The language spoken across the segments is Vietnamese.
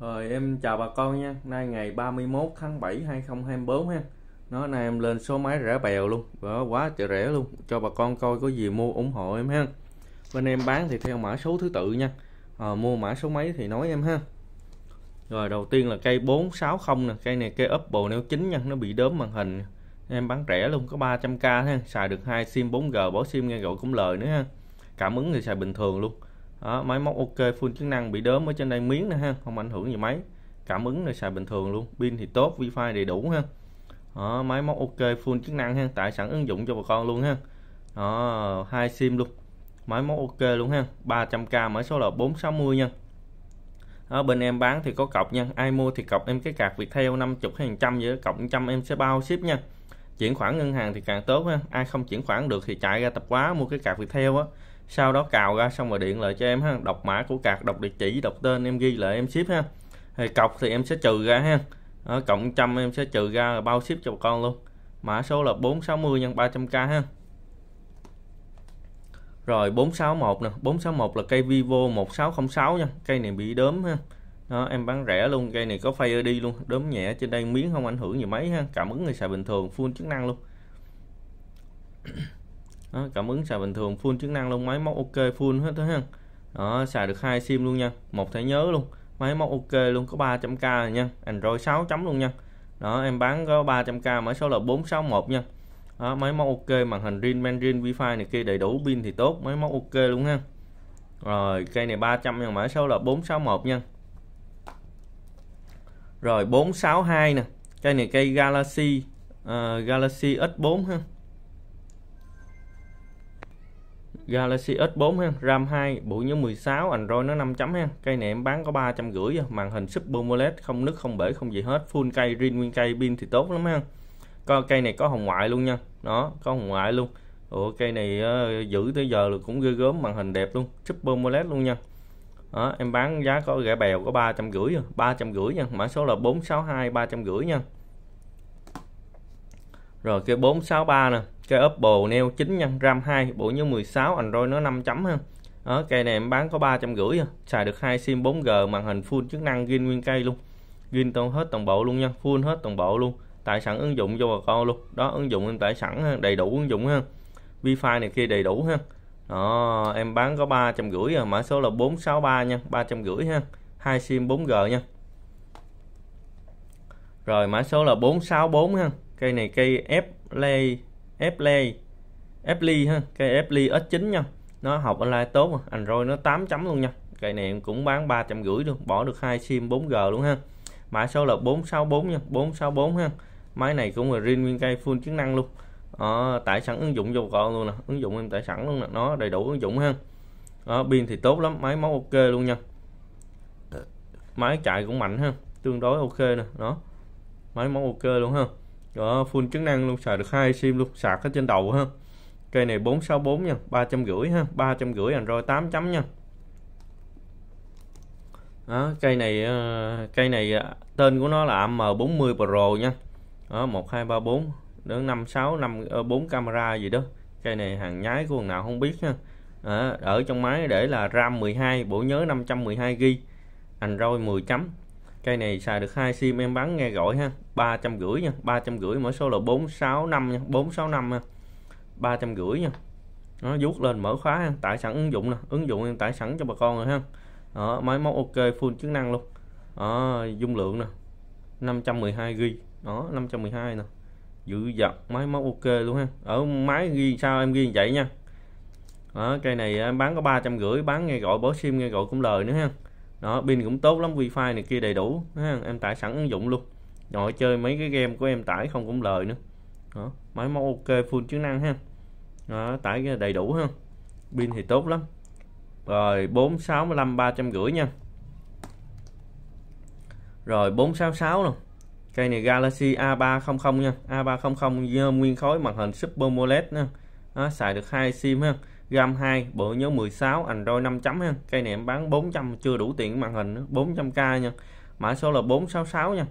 Rồi em chào bà con nha Nay ngày 31 tháng 7 2024 ha Nó nay em lên số máy rẻ bèo luôn Đó, Quá trời rẻ luôn Cho bà con coi có gì mua ủng hộ em ha Bên em bán thì theo mã số thứ tự nha à, Mua mã số máy thì nói em ha Rồi đầu tiên là cây 460 nè Cây này cây Oppo Neo chính nha Nó bị đớm màn hình Em bán rẻ luôn có 300k ha Xài được hai sim 4G bỏ sim nghe gọi cũng lời nữa ha Cảm ứng thì xài bình thường luôn đó, máy móc ok full chức năng bị đớm ở trên đây miếng nữa ha không ảnh hưởng gì mấy cảm ứng là xài bình thường luôn pin thì tốt wifi đầy đủ ha đó, máy móc ok full chức năng ha tải sẵn ứng dụng cho bà con luôn ha đó, hai sim luôn máy móc ok luôn ha 300k mã số là 460 nha ở bên em bán thì có cọc nha ai mua thì cọc em cái cạc Viettel 50 hay trăm vậy đó. cọc 100 em sẽ bao ship nha chuyển khoản ngân hàng thì càng tốt ha ai không chuyển khoản được thì chạy ra tập quá mua cái cạc Viettel á sau đó cào ra xong rồi điện lại cho em ha đọc mã của cạc đọc địa chỉ đọc tên em ghi lại em ship ha thì cọc thì em sẽ trừ ra ha ở cộng trăm em sẽ trừ ra là bao ship cho con luôn mã số là 460 nhân 300k ha rồi 461 nè 461 là cây Vivo 1606 nha cây này bị đốm ha đó, em bán rẻ luôn cây này có Face đi luôn đốm nhẹ trên đây miếng không ảnh hưởng gì mấy ha cảm ứng người xài bình thường full chức năng luôn đó, cảm ứng xài bình thường full chức năng luôn máy móc ok full hết đó ha đó, xài được hai sim luôn nha một thẻ nhớ luôn máy móc ok luôn có 300k rồi nha Android 6 chấm luôn nha đó em bán có 300k mã số là 461 nha đó, máy móc ok màn hình Rin Mandarin wifi này kia đầy đủ pin thì tốt máy móc ok luôn ha rồi cây này 300 nha mã số là 461 nha rồi 462 nè cây này cây Galaxy uh, Galaxy s 4 ha Galaxy S4 ha, RAM 2, bộ nhớ 16, Android nó 5 chấm ha. Cây này em bán có 350 rưỡi à, màn hình Super AMOLED, không nứt không bể không gì hết, full cây zin nguyên cây pin thì tốt lắm ha. Có cây này có hồng ngoại luôn nha. Đó, có hồng ngoại luôn. Ủa cây này uh, giữ tới giờ là cũng ghê gớm màn hình đẹp luôn, Super AMOLED luôn nha. Đó, em bán giá có rẻ bèo có 350 rưỡi, 350 à, nha, mã số là 462 350 nha. Rồi cây 463 nè cây Oppo Neo 9 nhân RAM 2 bộ nhớ 16 Android nó 5 chấm ha đó, cây này em bán có 350 à. xài được hai sim 4G màn hình full chức năng ghi nguyên cây luôn ghi toàn hết toàn bộ luôn nha full hết toàn bộ luôn tải sẵn ứng dụng cho bà con luôn đó ứng dụng em tải sẵn ha. đầy đủ ứng dụng ha wifi này kia đầy đủ ha đó, em bán có 350 à, mã số là 463 nha, 350 ha. Hai sim 4G nha. Rồi mã số là 464 ha. Cây này cây F Lay Apple Apple ha cây Apple S9 nha nó học online tốt mà. Android nó 8 chấm luôn nha cây này em cũng bán 350 luôn bỏ được hai sim 4G luôn ha mã số là 464 nha 464 ha máy này cũng là riêng nguyên cây full chức năng luôn à, tải sẵn ứng dụng vô con luôn nè ứng dụng em tải sẵn luôn nè nó đầy đủ ứng dụng ha đó, pin thì tốt lắm máy móc ok luôn nha máy chạy cũng mạnh ha tương đối ok nè đó máy móc ok luôn ha đó full chức năng luôn xài được hai sim luôn sạc hết trên đầu ha cây này 464 nha 350 ha 350 Android 8 chấm nha đó, cây này ờ, cây này ờ, tên của nó là M40 Pro nha đó, 1234 đến 56 5 4 camera gì đó cây này hàng nhái của nào không biết ha ở, ở trong máy để là RAM 12 bộ nhớ 512 GB Android 10 chấm cây này xài được hai sim em bán nghe gọi ha ba trăm rưỡi nha ba trăm rưỡi mã số là bốn sáu năm nha bốn sáu năm ha ba trăm rưỡi nha nó vuốt lên mở khóa ha. tải sẵn ứng dụng nè ứng dụng em tải sẵn cho bà con rồi ha đó, máy móc ok full chức năng luôn đó, dung lượng nè 512 g đó 512 nè dự dật máy móc ok luôn ha ở máy ghi sao em ghi vậy nha đó, cây này em à, bán có ba trăm rưỡi bán nghe gọi bỏ sim nghe gọi cũng lời nữa ha đó pin cũng tốt lắm wifi này kia đầy đủ ha. em tải sẵn ứng dụng luôn rồi chơi mấy cái game của em tải không cũng lời nữa đó. máy móc ok full chức năng ha đó, tải đầy đủ ha pin thì tốt lắm rồi 465 rưỡi nha rồi 466 luôn cây này Galaxy A300 nha A300 nguyên khối màn hình Super AMOLED nha đó, xài được hai sim ha gam 2 bộ nhớ 16 Android 5 chấm ha cây này em bán 400 chưa đủ tiền màn hình 400k nha mã số là 466 nha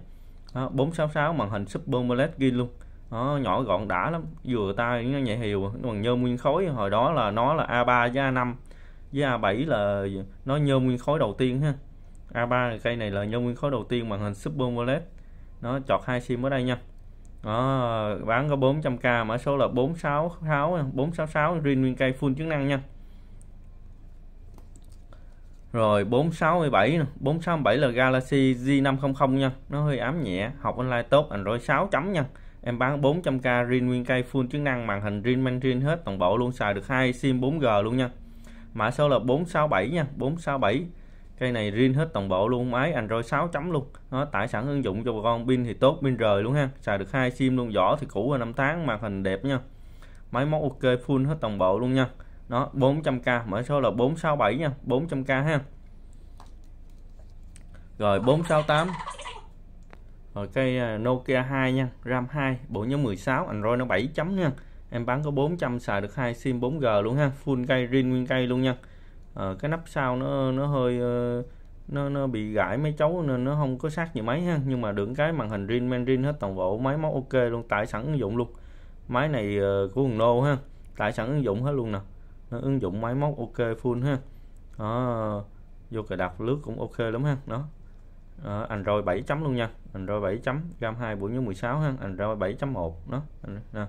đó, 466 màn hình Super AMOLED ghi luôn nó nhỏ gọn đã lắm vừa tay nó nhẹ hiều bằng nhôm nguyên khối hồi đó là nó là A3 với A5 với A7 là nó nhôm nguyên khối đầu tiên ha A3 cây này là nhôm nguyên khối đầu tiên màn hình Super AMOLED nó chọt hai sim ở đây nha đó, ờ, bán có 400k mã số là 466 466 riêng nguyên cây full chức năng nha rồi 467 467 là Galaxy G500 nha nó hơi ám nhẹ học online tốt Android 6 chấm nha em bán 400k riêng nguyên cây full chức năng màn hình riêng mang riêng hết toàn bộ luôn xài được hai sim 4G luôn nha mã số là 467 nha 467 cây này riêng hết toàn bộ luôn máy Android 6 chấm luôn nó tải sẵn ứng dụng cho bà con pin thì tốt pin rời luôn ha xài được hai sim luôn vỏ thì cũ rồi năm tháng màn hình đẹp nha máy móc ok full hết toàn bộ luôn nha nó 400k mở số là 467 nha 400k ha rồi 468 rồi cây à, Nokia 2 nha RAM 2 bộ nhớ 16 Android nó 7 chấm nha em bán có 400 xài được hai sim 4G luôn ha full cây riêng nguyên cây luôn nha à, cái nắp sau nó nó hơi ờ, nó, nó bị gãi mấy cháu nên nó không có sát như máy ha nhưng mà được cái màn hình rin men rin hết toàn bộ máy móc ok luôn tải sẵn ứng dụng luôn máy này ờ, của hùng nô ha tải sẵn ứng dụng hết luôn nè nó ứng dụng máy móc ok full ha đó vô cài đặt lướt cũng ok lắm ha đó à, Android 7 chấm luôn nha Android 7 chấm RAM 2 bộ nhớ 16 ha Android 7.1 đó nè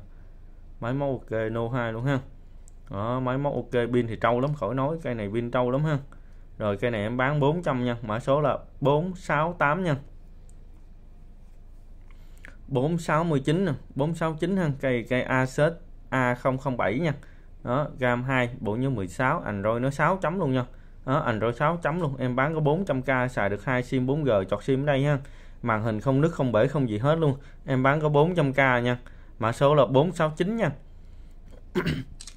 máy móc ok no 2 luôn ha đó, máy móc ok pin thì trâu lắm khỏi nói cây này pin trâu lắm ha rồi cây này em bán 400 nha mã số là 468 nha 469 nè 469 ha cây cây Asus A007 nha đó gam 2 bộ nhớ 16 Android nó 6 chấm luôn nha đó, Android 6 chấm luôn em bán có 400k xài được hai sim 4G chọt sim ở đây ha màn hình không nứt không bể không gì hết luôn em bán có 400k nha mã số là 469 nha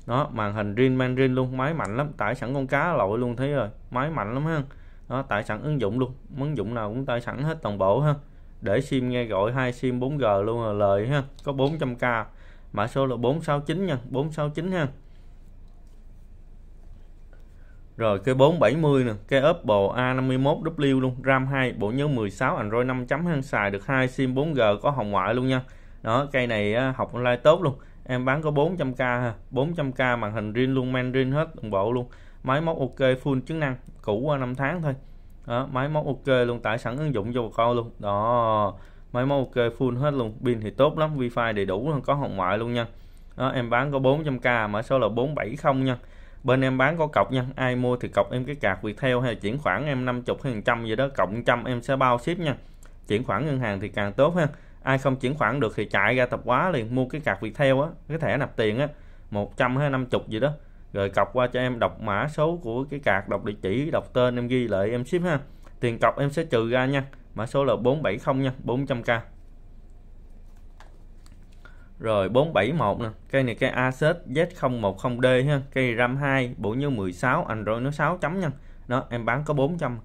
đó màn hình riêng mang riêng luôn máy mạnh lắm tải sẵn con cá lội luôn thấy rồi máy mạnh lắm ha đó tải sẵn ứng dụng luôn ứng dụng nào cũng tải sẵn hết toàn bộ ha để sim nghe gọi hai sim 4G luôn là lời ha có 400k mã số là 469 nha 469 ha rồi cái 470 nè, cái Oppo A51W luôn, RAM 2, bộ nhớ 16, Android 5 chấm xài được hai sim 4G có hồng ngoại luôn nha. Đó, cây này học online tốt luôn em bán có 400k ha 400k màn hình riêng luôn men riêng hết đồng bộ luôn máy móc ok full chức năng cũ qua 5 tháng thôi đó, máy móc ok luôn tải sẵn ứng dụng cho bà con luôn đó máy móc ok full hết luôn pin thì tốt lắm wifi đầy đủ luôn có hồng ngoại luôn nha đó, em bán có 400k mã số là 470 nha bên em bán có cọc nha ai mua thì cọc em cái cạc việc theo hay chuyển khoản em 50 hay 100 gì đó cộng trăm em sẽ bao ship nha chuyển khoản ngân hàng thì càng tốt ha ai không chuyển khoản được thì chạy ra tập quá liền mua cái cạc card theo á cái thẻ nạp tiền á một trăm hay năm chục gì đó rồi cọc qua cho em đọc mã số của cái cạc đọc địa chỉ đọc tên em ghi lại em ship ha tiền cọc em sẽ trừ ra nha mã số là 470 nha 400k rồi 471 nè cây này cây Asus Z010D ha cây RAM 2 bộ nhớ 16 Android nó 6 chấm nha đó em bán có 400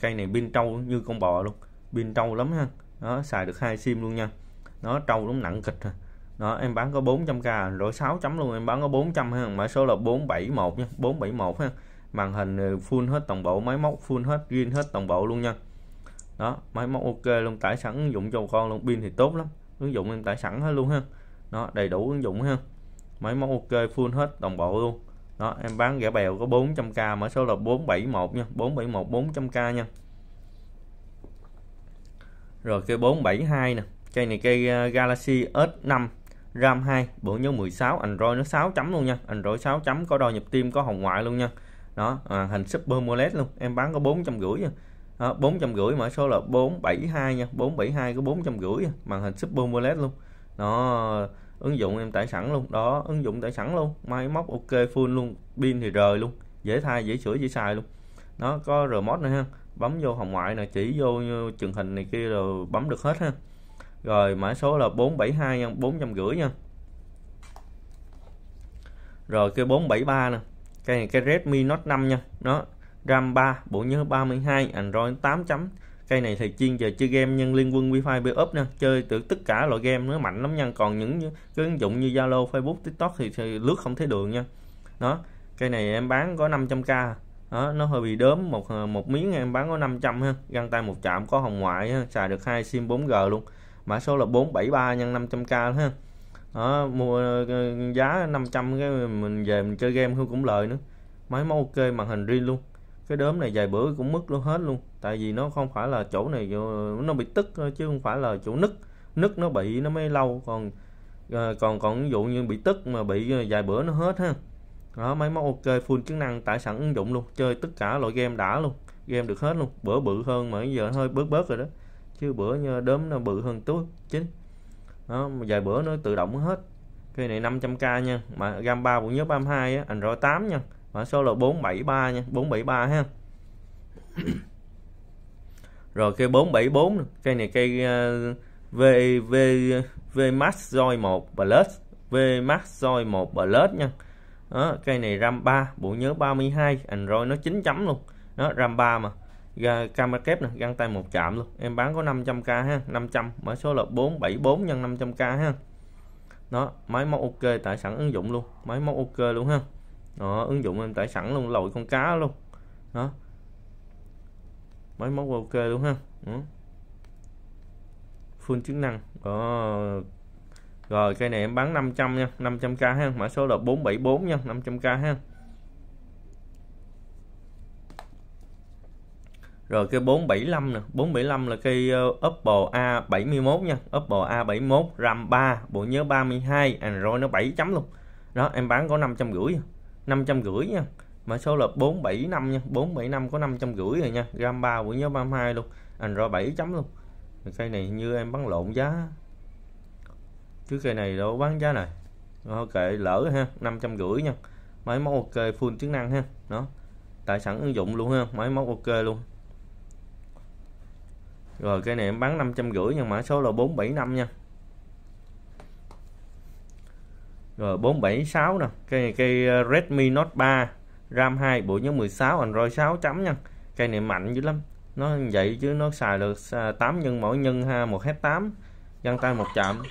cây này pin trâu như con bò luôn pin trâu lắm ha nó xài được hai sim luôn nha nó trâu nó nặng kịch rồi đó em bán có 400k rồi 6 chấm luôn em bán có 400 ha mã số là 471 nha 471 ha màn hình full hết toàn bộ máy móc full hết riêng hết toàn bộ luôn nha đó máy móc ok luôn tải sẵn ứng dụng cho con luôn pin thì tốt lắm ứng dụng em tải sẵn hết luôn ha nó đầy đủ ứng dụng ha máy móc ok full hết toàn bộ luôn đó em bán rẻ bèo có 400k mã số là 471 nha 471 400k nha rồi cây 472 nè cây này cây à, Galaxy S5 RAM 2 bộ nhớ 16 Android nó 6 chấm luôn nha Android 6 chấm có đo nhịp tim có hồng ngoại luôn nha đó à, hình Super AMOLED luôn em bán có 450 nha à. đó, 450 mã số là 472 nha 472 có 450 nha. À, màn hình Super AMOLED luôn đó ứng dụng em tải sẵn luôn đó ứng dụng tải sẵn luôn máy móc ok full luôn pin thì rời luôn dễ thay dễ sửa dễ xài luôn nó có remote nữa ha bấm vô hồng ngoại nè chỉ vô như trường hình này kia rồi bấm được hết ha rồi mã số là 472 nha 450 nha rồi cái 473 nè cái này cái Redmi Note 5 nha nó RAM 3 bộ nhớ 32 Android 8 chấm cây này thì chuyên về chơi game nhân liên quân wifi build up nè chơi từ tất cả loại game nó mạnh lắm nha còn những cái ứng dụng như zalo facebook tiktok thì, thì lướt không thấy đường nha đó cây này em bán có 500k đó, nó hơi bị đớm một ờ, một miếng em bán có 500 ha găng tay một chạm có hồng ngoại ha. xài được hai sim 4G luôn mã số là 473 nhân 500k ha đó, mua ờ, giá 500 cái mình về mình chơi game cũng lợi nữa máy máu ok màn hình riêng luôn cái đốm này vài bữa cũng mất luôn hết luôn tại vì nó không phải là chỗ này nó bị tức chứ không phải là chỗ nứt nứt nó bị nó mới lâu còn ờ, còn còn ví dụ như bị tức mà bị vài bữa nó hết ha đó máy móc ok full chức năng tải sẵn ứng dụng luôn chơi tất cả loại game đã luôn game được hết luôn bữa bự hơn mà giờ hơi bớt bớt rồi đó chứ bữa như đốm nó bự hơn túi chính đó vài bữa nó tự động hết cây này 500k nha mà gam 3 cũng nhớ 32 á Android 8 nha mã số là 473 nha 473 ha rồi cây 474 này. cây này cây uh, V V V Max Joy 1 Plus V Max Joy 1 Plus nha đó, cây này RAM 3 bộ nhớ 32 Android nó 9 chấm luôn đó RAM 3 mà Gà, camera kép nè găng tay một chạm luôn em bán có 500k ha 500 mã số là 474 nhân 500k ha đó máy móc ok tải sẵn ứng dụng luôn máy móc ok luôn ha đó ứng dụng em tải sẵn luôn lội con cá luôn đó máy móc ok luôn ha đó. full chức năng đó rồi cây này em bán 500 nha 500k ha mã số là 474 nha 500k ha Rồi cây 475 nè, 475 là cây uh, ờ, Oppo A71 nha, Oppo A71 RAM 3, bộ nhớ 32, Android nó 7 chấm luôn. Đó, em bán có 550, 550 à, nha. Mã số là 475 nha, 475 có 550 rồi nha, RAM 3, bộ nhớ 32 luôn, Android 7 chấm luôn. Cây này như em bán lộn giá trước cây này đâu bán giá này thôi kệ lỡ ha năm trăm rưỡi nha máy móc ok full chức năng ha đó tài sản ứng dụng luôn ha máy móc ok luôn rồi cây này em bán năm trăm rưỡi nhưng mã số là bốn bảy năm nha rồi bốn bảy sáu nè cây này cây ờ, Redmi Note 3 RAM 2 bộ nhớ 16 Android 6 chấm nha cây này mạnh dữ lắm nó vậy chứ nó xài được 8 ờ, nhân mỗi nhân ha một hết tám găng tay một chạm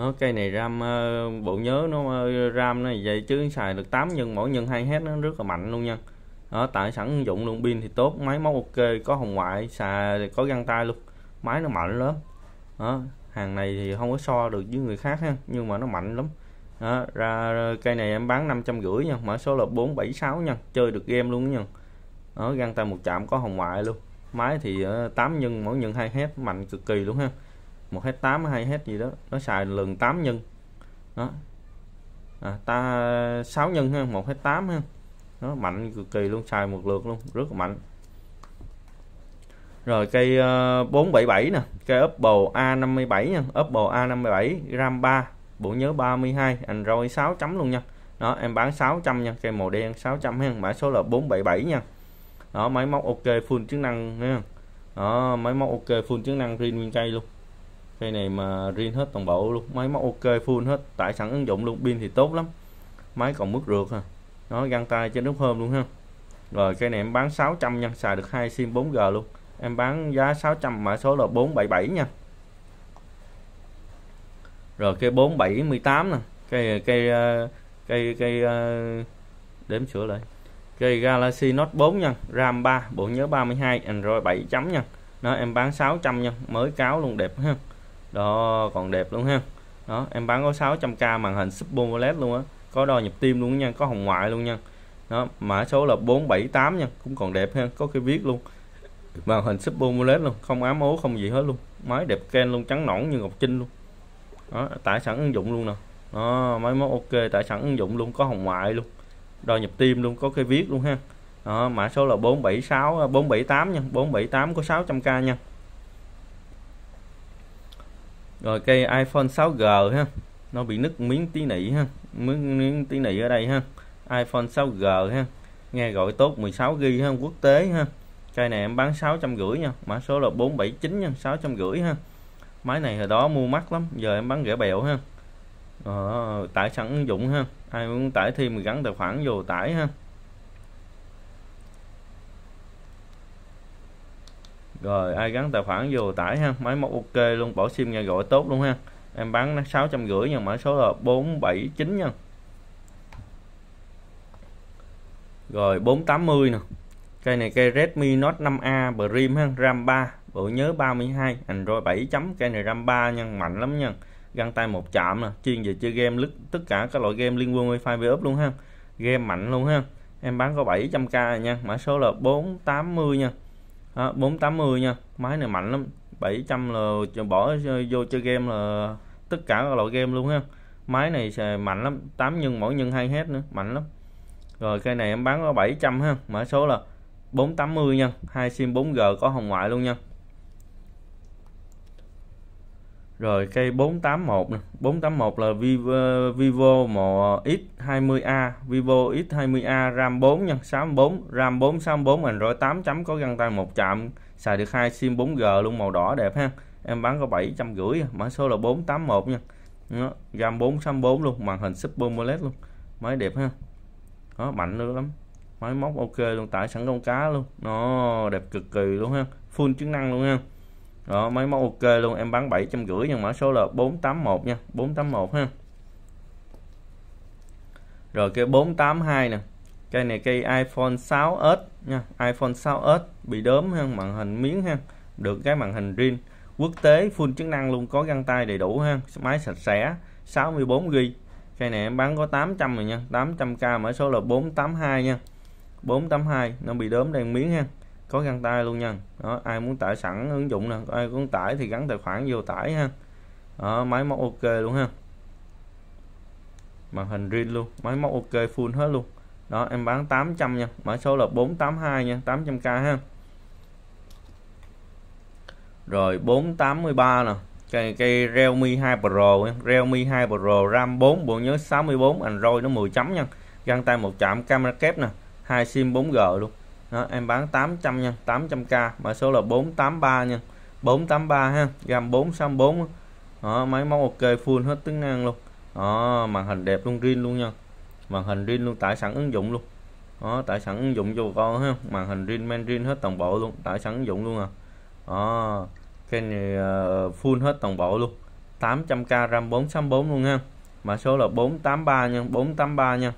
đó, ờ, cây này ram uh, bộ nhớ nó uh, ram này vậy chứ xài được 8 nhân mỗi nhân 2 hết nó rất là mạnh luôn nha đó, tại sẵn dụng luôn pin thì tốt máy móc ok có hồng ngoại xài có găng tay luôn máy nó mạnh lắm đó, hàng này thì không có so được với người khác ha nhưng mà nó mạnh lắm đó, ra cây này em bán 550 nha mở số là 476 nha chơi được game luôn nha đó, găng tay một chạm có hồng ngoại luôn máy thì uh, 8 nhân mỗi nhân 2 hết mạnh cực kỳ luôn ha một hết 8 hai hết gì đó nó xài lần 8 nhân đó à, ta 6 nhân ha một hết 8 ha nó mạnh cực kỳ luôn xài một lượt luôn rất mạnh rồi cây uh, ờ, 477 nè cây Apple A57 nha Apple A57 RAM 3 bộ nhớ 32 Android 6 chấm luôn nha đó em bán 600 nha cây màu đen 600 ha mã số là 477 nha đó máy móc ok full chức năng nha đó máy móc ok full chức năng riêng nguyên cây luôn cây này mà riêng hết toàn bộ luôn máy móc ok full hết tải sẵn ứng dụng luôn pin thì tốt lắm máy còn mức rượt à nó găng tay trên nút hôm luôn ha rồi cây này em bán 600 nhân xài được hai sim 4G luôn em bán giá 600 mã số là 477 nha rồi cây 478 nè cây cây cây cây đếm sửa lại cây Galaxy Note 4 nha RAM 3 bộ nhớ 32 Android 7 chấm nha nó em bán 600 nha mới cáo luôn đẹp ha đó còn đẹp luôn ha đó em bán có 600k màn hình super OLED luôn á có đo nhịp tim luôn nha có hồng ngoại luôn nha đó mã số là 478 nha cũng còn đẹp ha có cái viết luôn màn hình super OLED luôn không ám ố không gì hết luôn máy đẹp ken luôn trắng nõn như ngọc trinh luôn đó tải sẵn ứng dụng luôn nè đó máy móc ok tải sẵn ứng dụng luôn có hồng ngoại luôn đo nhịp tim luôn có cái viết luôn ha đó mã số là 476 478 à, nha 478 có 600k nha rồi cây iPhone 6G ha nó bị nứt miếng tí nỉ ha miếng, miếng tí nỉ ở đây ha iPhone 6G ha nghe gọi tốt 16 g ha quốc tế ha cây này em bán 600 rưỡi nha mã số là 479 nha rưỡi ha máy này hồi đó mua mắc lắm giờ em bán rẻ bèo ha ờ, tải sẵn ứng dụng ha ai muốn tải thêm mình gắn tài khoản vô tải ha rồi ai gắn tài khoản vô tải ha máy móc ok luôn bỏ sim nghe gọi tốt luôn ha em bán nó sáu trăm rưỡi nha mã số là 479 nha rồi 480 nè cây này cây Redmi Note 5A Prim ha RAM 3 bộ nhớ 32 Android 7 chấm cây này RAM 3 nha mạnh lắm nha găng tay một chạm nè chuyên về chơi game lứt tất cả các loại game liên quan wifi VUp luôn ha game mạnh luôn ha em bán có 700k nha mã số là 480 nha à, 480 nha máy này mạnh lắm 700 là bỏ vô chơi game là tất cả các loại game luôn ha máy này sẽ mạnh lắm 8 nhân mỗi nhân 2 hết nữa mạnh lắm rồi cây này em bán có 700 ha mã số là 480 nha hai sim 4G có hồng ngoại luôn nha rồi cây 481 này. 481 là Vivo, Vivo Mo X20A Vivo X20A RAM 4 nha 64 RAM 4 64 Android 8 chấm có găng tay một chạm xài được hai sim 4G luôn màu đỏ đẹp ha em bán có 750 mã số là 481 nha Đó, RAM 4 64 luôn màn hình Super AMOLED luôn máy đẹp ha Đó, mạnh nữa lắm máy móc ok luôn tải sẵn con cá luôn nó đẹp cực kỳ luôn ha full chức năng luôn ha đó máy móc ok luôn em bán bảy trăm 750 nhưng mã số là 481 nha 481 ha rồi cái 482 nè cây này cây iPhone 6s nha iPhone 6s bị đốm ha màn hình miếng ha được cái màn hình riêng quốc tế full chức năng luôn có găng tay đầy đủ ha máy sạch sẽ 64 g cây này em bán có 800 rồi nha 800k mã số là 482 nha 482 nó bị đốm đen miếng ha có găng tay luôn nha đó ai muốn tải sẵn ứng dụng nè ai muốn tải thì gắn tài khoản vô tải ha đó, máy móc ok luôn ha màn hình riêng luôn máy móc ok full hết luôn đó em bán 800 nha mã số là 482 nha 800k ha rồi 483 nè cây cây Realme 2 Pro Realme 2 Pro RAM 4 bộ nhớ 64 Android nó 10 chấm nha găng tay một chạm camera kép nè hai sim 4G luôn đó, em bán 800 nha 800k mà số là 483 nha 483 ha gam 464 đó, máy móc ok full hết tính năng luôn đó, màn hình đẹp luôn riêng luôn nha màn hình riêng luôn tải sẵn ứng dụng luôn đó, tải sẵn ứng dụng cho con ha màn hình riêng men riêng hết toàn bộ luôn tải sẵn ứng dụng luôn à đó, cái này uh, full hết toàn bộ luôn 800k ram 464 luôn ha mã số là 483 nha 483 nha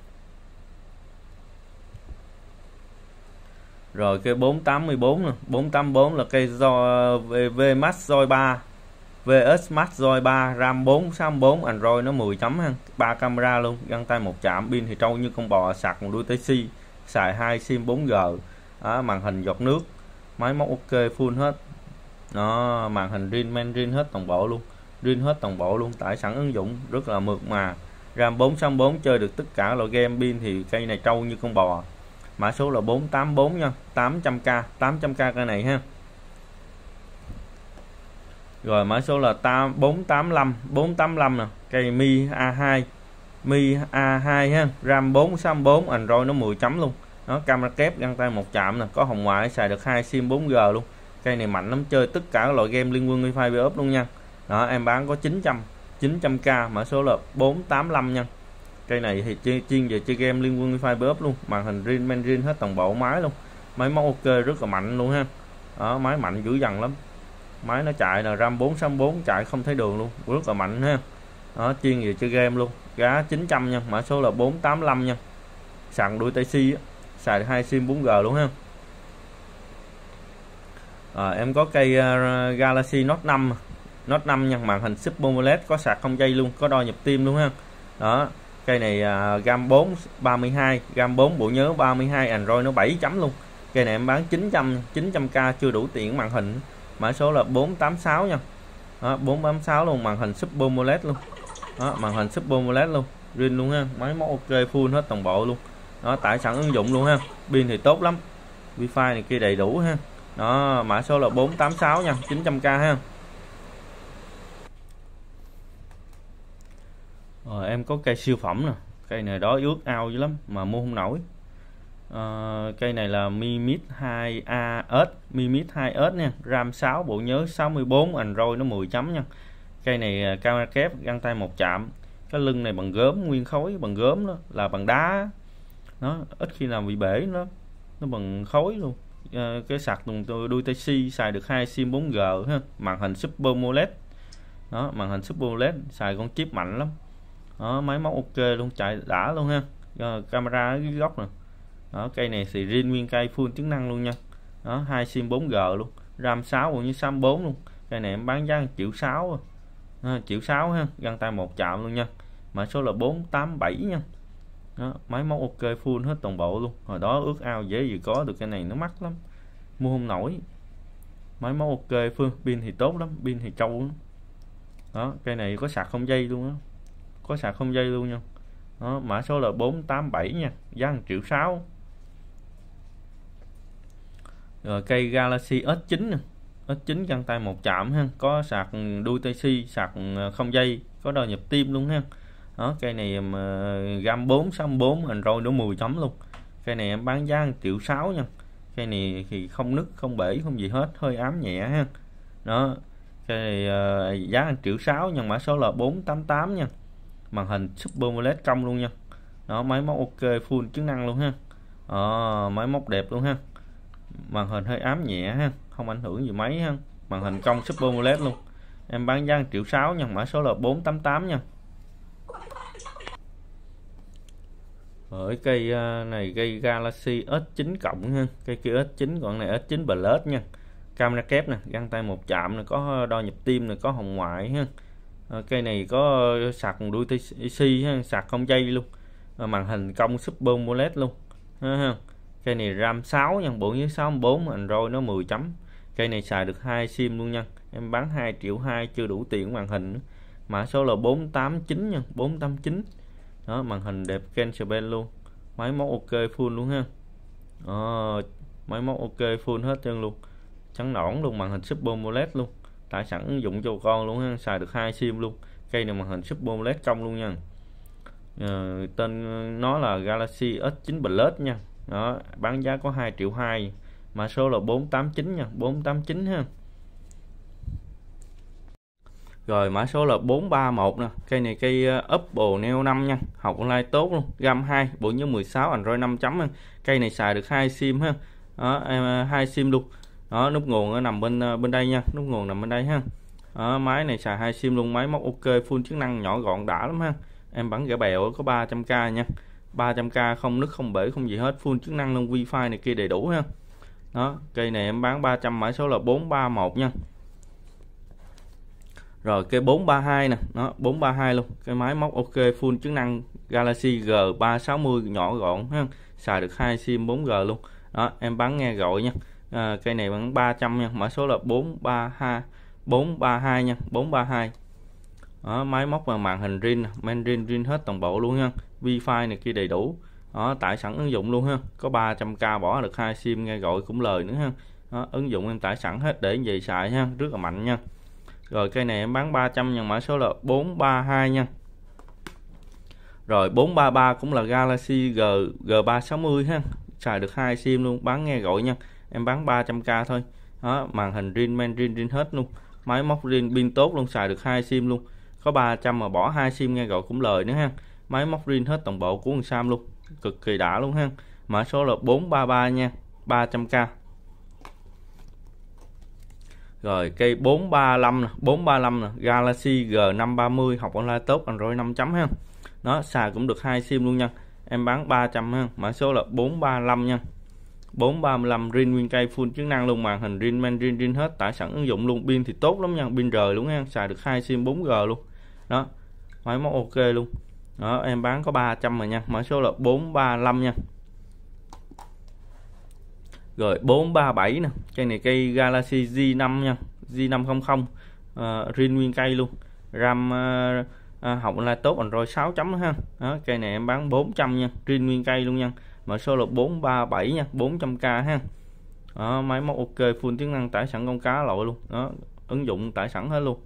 rồi cây 484 này. 484 là cây do ờ, V Max Zoy 3 VS Max Zoy 3 RAM 464 Android nó 10 chấm 3 camera luôn găng tay một chạm pin thì trâu như con bò sạc một đuôi tới si xài 2 sim 4G đó, màn hình giọt nước máy móc ok full hết nó màn hình rin men rin hết toàn bộ luôn rin hết toàn bộ luôn tải sẵn ứng dụng rất là mượt mà RAM 464 chơi được tất cả loại game pin thì cây này trâu như con bò mã số là 484 nha 800k 800k cái này ha rồi mã số là 8, 485 485 nè cây Mi A2 Mi A2 ha RAM 464 Android nó 10 chấm luôn nó camera kép găng tay một chạm nè có hồng ngoại xài được hai sim 4G luôn cây này mạnh lắm chơi tất cả các loại game liên quân wifi bị ốp luôn nha đó em bán có 900 900k mã số là 485 nha cây này thì chuyên, chuyên về chơi game liên quân wifi bóp luôn màn hình zin men zin hết toàn bộ máy luôn máy móc ok rất là mạnh luôn ha đó, máy mạnh dữ dằn lắm máy nó chạy là ram 464 chạy không thấy đường luôn rất là mạnh ha đó, chuyên về chơi game luôn giá 900 nha mã số là 485 nha sạc đuôi tay si xài hai sim 4G luôn ha à, em có cây uh, Galaxy Note 5 Note 5 nha màn hình Super AMOLED có sạc không dây luôn có đo nhịp tim luôn ha đó cây này uh, gam 4 32 gam 4 bộ nhớ 32 Android nó 7 chấm luôn cây này em bán 900 900k chưa đủ tiền màn hình mã số là 486 nha đó, 486 luôn màn hình Super AMOLED luôn đó, màn hình Super AMOLED luôn riêng luôn ha máy móc ok full hết toàn bộ luôn nó tải sẵn ứng dụng luôn ha pin thì tốt lắm wifi này kia đầy đủ ha nó mã số là 486 nha 900k ha à, em có cây siêu phẩm nè cây này đó ước ao dữ lắm mà mua không nổi à, cây này là Mi Mix 2AS Mi Mix 2S nha RAM 6 bộ nhớ 64 Android nó 10 chấm nha cây này à, camera kép găng tay một chạm cái lưng này bằng gớm nguyên khối bằng gớm đó là bằng đá nó ít khi nào bị bể nó nó bằng khối luôn à, cái sạc dùng đuôi tay si xài được hai sim 4G ha màn hình Super AMOLED đó màn hình Super AMOLED xài con chip mạnh lắm đó, máy móc ok luôn chạy đã luôn ha rồi, camera ở dưới góc nè đó, cây này thì riêng nguyên cây full chức năng luôn nha đó hai sim 4G luôn RAM 6 cũng như SAM 4 luôn cây này em bán giá triệu 6 à, triệu 6 ha găng tay một chạm luôn nha mã số là 487 nha đó, máy móc ok full hết toàn bộ luôn hồi đó ước ao dễ gì có được cái này nó mắc lắm mua không nổi máy móc ok phương pin thì tốt lắm pin thì trâu lắm đó cây này có sạc không dây luôn á có sạc không dây luôn nha đó, mã số là 487 nha giá 1 triệu 6 rồi cây Galaxy S9 nè S9 găng tay một chạm ha có sạc đuôi TC sạc ờ, không dây có đo nhịp tim luôn ha đó cây này mà ờ, gam 464 Android nó 10 chấm luôn cây này em bán giá 1 triệu 6 nha cây này thì không nứt không bể không gì hết hơi ám nhẹ ha đó cây này ờ, giá 1 triệu 6 nhưng mã số là 488 nha màn hình Super OLED cong luôn nha đó máy móc ok full chức năng luôn ha à, máy móc đẹp luôn ha màn hình hơi ám nhẹ ha không ảnh hưởng gì mấy ha màn hình cong Super OLED luôn em bán giá 1 triệu 6 nha mã số là 488 nha ở cây ờ, này cây Galaxy S9 cộng ha cây kia S9 còn này S9 Plus nha camera kép nè găng tay một chạm nè, có đo nhịp tim nè, có hồng ngoại ha Ờ, cây này có sạc đuôi TC ha, sạc không dây luôn à, màn hình cong super AMOLED luôn ha, ờ, ha. cây này RAM 6 nha 4 với 64 Android nó 10 chấm cây này xài được hai sim luôn nha em bán 2 triệu 2 chưa đủ tiền màn hình nữa. mã số là 489 nha 489 đó màn hình đẹp cancer luôn máy móc ok full luôn ha à, máy móc ok full hết trơn luôn trắng nõn luôn màn hình super AMOLED luôn tải sẵn ứng dụng cho con luôn ha xài được hai sim luôn cây này màn hình Super OLED trong luôn nha ờ, tên nó là Galaxy S9 Plus nha đó bán giá có 2 triệu 2 mã số là 489 nha 489 ha rồi mã số là 431 nè cây này cây uh, ờ, Oppo Neo 5 nha học online tốt luôn gam 2 bộ nhớ 16 Android 5 chấm cây này xài được hai sim ha đó, em ờ, hai sim luôn đó nút nguồn nó nằm bên ờ, bên đây nha nút nguồn nằm bên đây ha đó, máy này xài hai sim luôn máy móc ok full chức năng nhỏ gọn đã lắm ha em bắn gã bèo có 300k nha 300k không nứt không bể không gì hết full chức năng luôn wifi này kia đầy đủ ha đó cây này em bán 300 mã số là 431 nha rồi cây 432 nè nó 432 luôn cái máy móc ok full chức năng Galaxy G360 nhỏ gọn ha xài được hai sim 4G luôn đó em bán nghe gọi nha à, cây này bằng 300 nha mã số là 432 432 nha 432 đó, máy móc và màn hình zin men zin zin hết toàn bộ luôn nha wifi này kia đầy đủ đó, tải sẵn ứng dụng luôn ha có 300k bỏ được hai sim nghe gọi cũng lời nữa ha đó, ứng dụng em tải sẵn hết để về xài ha rất là mạnh nha rồi cây này em bán 300 nhưng mã số là 432 nha rồi 433 cũng là Galaxy G G360 ha xài được hai sim luôn bán nghe gọi nha em bán 300k thôi đó màn hình zin men zin zin hết luôn máy móc zin pin tốt luôn xài được hai sim luôn có 300 mà bỏ hai sim nghe gọi cũng lời nữa ha máy móc zin hết toàn bộ của con Sam luôn cực kỳ đã luôn ha mã số là 433 nha 300k rồi cây 435 nè, 435 nè, Galaxy G530 học online tốt Android 5 chấm ha. Nó xài cũng được hai sim luôn nha. Em bán 300 ha, mã số là 435 nha. 435 rin nguyên cây full chức năng luôn màn hình rin men rin rin hết tải sẵn ứng dụng luôn pin thì tốt lắm nha pin rời luôn nha xài được hai sim 4G luôn đó máy móc ok luôn đó em bán có 300 mà nha mã số là 435 nha rồi 437 nè cây này cây Galaxy Z5 nha Z500 uh, ờ, rin nguyên cây luôn RAM uh, uh, học là tốt rồi 6 chấm ha đó, cây này em bán 400 nha rin nguyên cây luôn nha mã số là 437 nha 400k ha đó, máy móc ok full chức năng tải sẵn con cá lội luôn đó ứng dụng tải sẵn hết luôn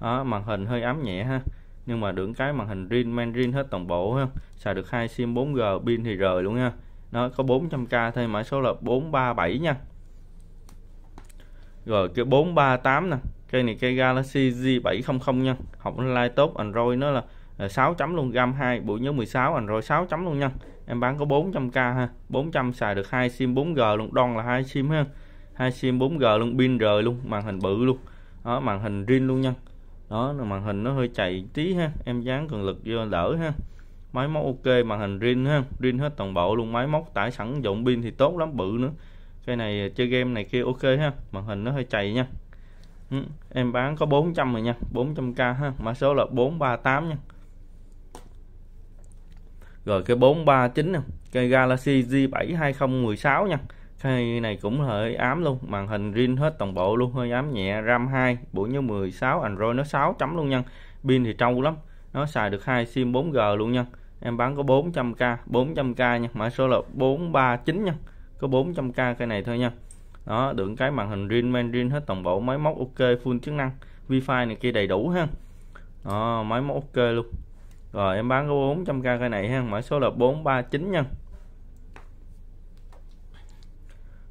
đó, màn hình hơi ám nhẹ ha nhưng mà được cái màn hình rin men rin hết toàn bộ ha xài được hai sim 4G pin thì rời luôn nha nó có 400k thôi mã số là 437 nha rồi cái 438 nè cây này cây Galaxy G700 nha học online tốt Android nó là 6 à, chấm luôn gam 2 bộ nhớ 16 Android 6 chấm luôn nha em bán có 400k ha 400 xài được hai sim 4G luôn đòn là hai sim ha hai sim 4G luôn pin rời luôn màn hình bự luôn đó màn hình riêng luôn nha đó là màn hình nó hơi chạy tí ha em dán cường lực vô đỡ ha máy móc ok màn hình riêng ha riêng hết toàn bộ luôn máy móc tải sẵn dụng pin thì tốt lắm bự nữa cái này chơi game này kia ok ha màn hình nó hơi chạy nha ừ, em bán có 400 rồi nha 400k ha mã số là 438 nha rồi cái 439 nè cây Galaxy z 7 2016 nha cây này cũng hơi ám luôn màn hình riêng hết toàn bộ luôn hơi ám nhẹ RAM 2 bộ nhớ 16 Android nó 6 chấm luôn nha pin thì trâu lắm nó xài được hai sim 4G luôn nha em bán có 400k 400k nha mã số là 439 nha có 400k cây này thôi nha đó đựng cái màn hình riêng men zin hết toàn bộ máy móc ok full chức năng wifi này kia đầy đủ ha đó, máy móc ok luôn rồi em bán có 400k cây này ha mã số là 439 nha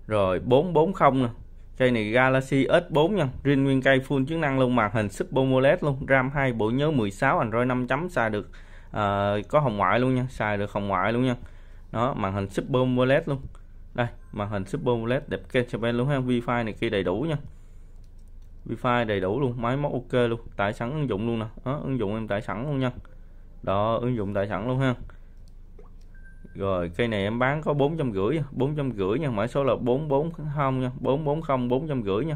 rồi 440 nè cây này Galaxy S4 nha riêng nguyên cây full chức năng luôn màn hình Super AMOLED luôn RAM 2 bộ nhớ 16 Android 5 chấm xài được uh, có hồng ngoại luôn nha xài được hồng ngoại luôn nha đó màn hình Super AMOLED luôn đây màn hình Super AMOLED đẹp kênh luôn ha Wi-Fi này kia đầy đủ nha Wi-Fi đầy đủ luôn máy móc ok luôn tải sẵn ứng dụng luôn nè ứng dụng em tải sẵn luôn nha đó ứng dụng tại sẵn luôn ha rồi cây này em bán có bốn bốn trăm rưỡi, trăm rưỡi nha mã số là bốn bốn không nha bốn bốn bốn không trăm rưỡi nha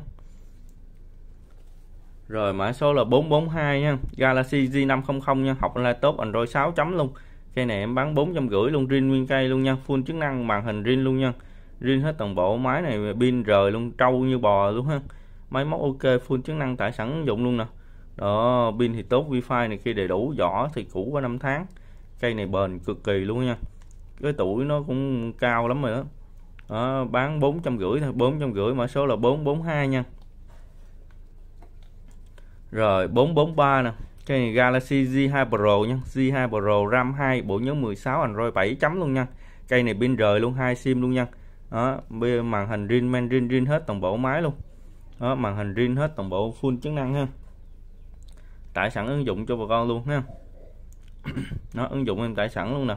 rồi mã số là 442 nha Galaxy G500 nha học online tốt Android 6 chấm luôn cây này em bán 450 luôn riêng nguyên cây luôn nha full chức năng màn hình riêng luôn nha riêng hết toàn bộ máy này pin rời luôn trâu như bò luôn ha máy móc ok full chức năng tại sẵn dụng luôn nè đó pin thì tốt wifi này khi đầy đủ vỏ thì cũ có 5 tháng cây này bền cực kỳ luôn nha cái tuổi nó cũng cao lắm rồi đó, đó bán rưỡi thôi bốn trăm rưỡi mã số là 442 nha rồi 443 nè cây này Galaxy Z2 Pro nha Z2 Pro RAM 2 bộ nhớ 16 Android 7 chấm luôn nha cây này pin rời luôn hai sim luôn nha đó màn hình rin men rin rin hết toàn bộ máy luôn đó màn hình rin hết toàn bộ full chức năng ha tải sẵn ứng dụng cho bà con luôn ha nó ứng dụng em tải sẵn luôn nè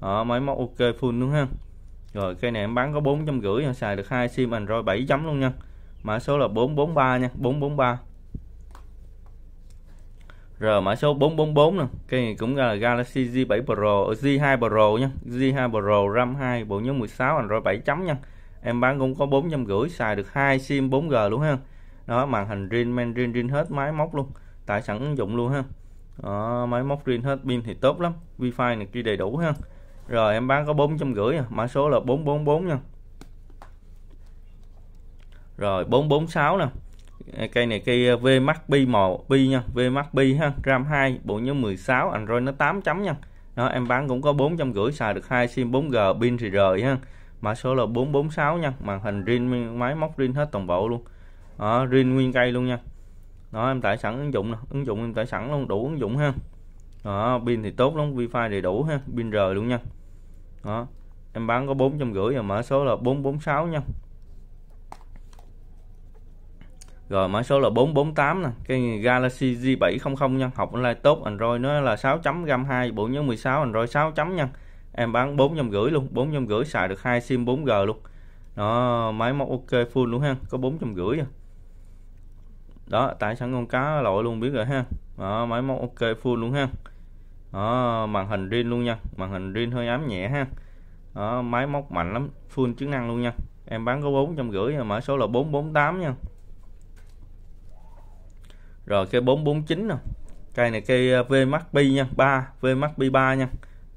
đó, máy móc ok full luôn ha rồi cây này em bán có bốn trăm rưỡi xài được hai sim android 7 chấm luôn nha mã số là 443 nha 443 rồi mã số 444 nè cây này cũng là Galaxy z 7 Pro z 2 Pro nha z 2 Pro RAM 2 bộ nhớ 16 Android 7 chấm nha em bán cũng có bốn trăm 450 xài được hai sim 4G luôn ha đó màn hình Rin men Rin Rin hết máy móc luôn tải sẵn ứng dụng luôn ha đó, máy móc riêng hết pin thì tốt lắm wifi này kia đầy đủ ha rồi em bán có bốn trăm rưỡi à, mã số là 444 nha rồi 446 nè cây này cây v ờ, Vmax Pi màu Pi nha Vmax Pi ha RAM 2 bộ nhớ 16 Android nó 8 chấm nha đó em bán cũng có bốn trăm 450 xài được hai sim 4G pin thì rời ha mã số là 446 nha màn hình riêng máy móc riêng hết toàn bộ luôn đó, riêng nguyên cây luôn nha đó em tải sẵn ứng dụng nè ứng dụng em tải sẵn luôn đủ ứng dụng ha đó pin thì tốt lắm wifi đầy đủ ha pin rời luôn nha đó em bán có bốn trăm rưỡi và mã số là 446 nha rồi mã số là 448 nè cái Galaxy G700 nha học online tốt Android nó là 6.52 bộ nhớ 16 Android 6 chấm nha em bán 450 luôn 450 xài được hai sim 4G luôn đó máy móc ok full luôn ha có 450 rồi đó tải sẵn con cá lội luôn biết rồi ha đó, máy móc ok full luôn ha đó, màn hình riêng luôn nha màn hình riêng hơi ám nhẹ ha đó, máy móc mạnh lắm full chức năng luôn nha em bán có bốn trăm rưỡi à, mã số là 448 nha rồi cây 449 nè cây này cây v à, VMAX Pi nha ba, v VMAX Pi ba nha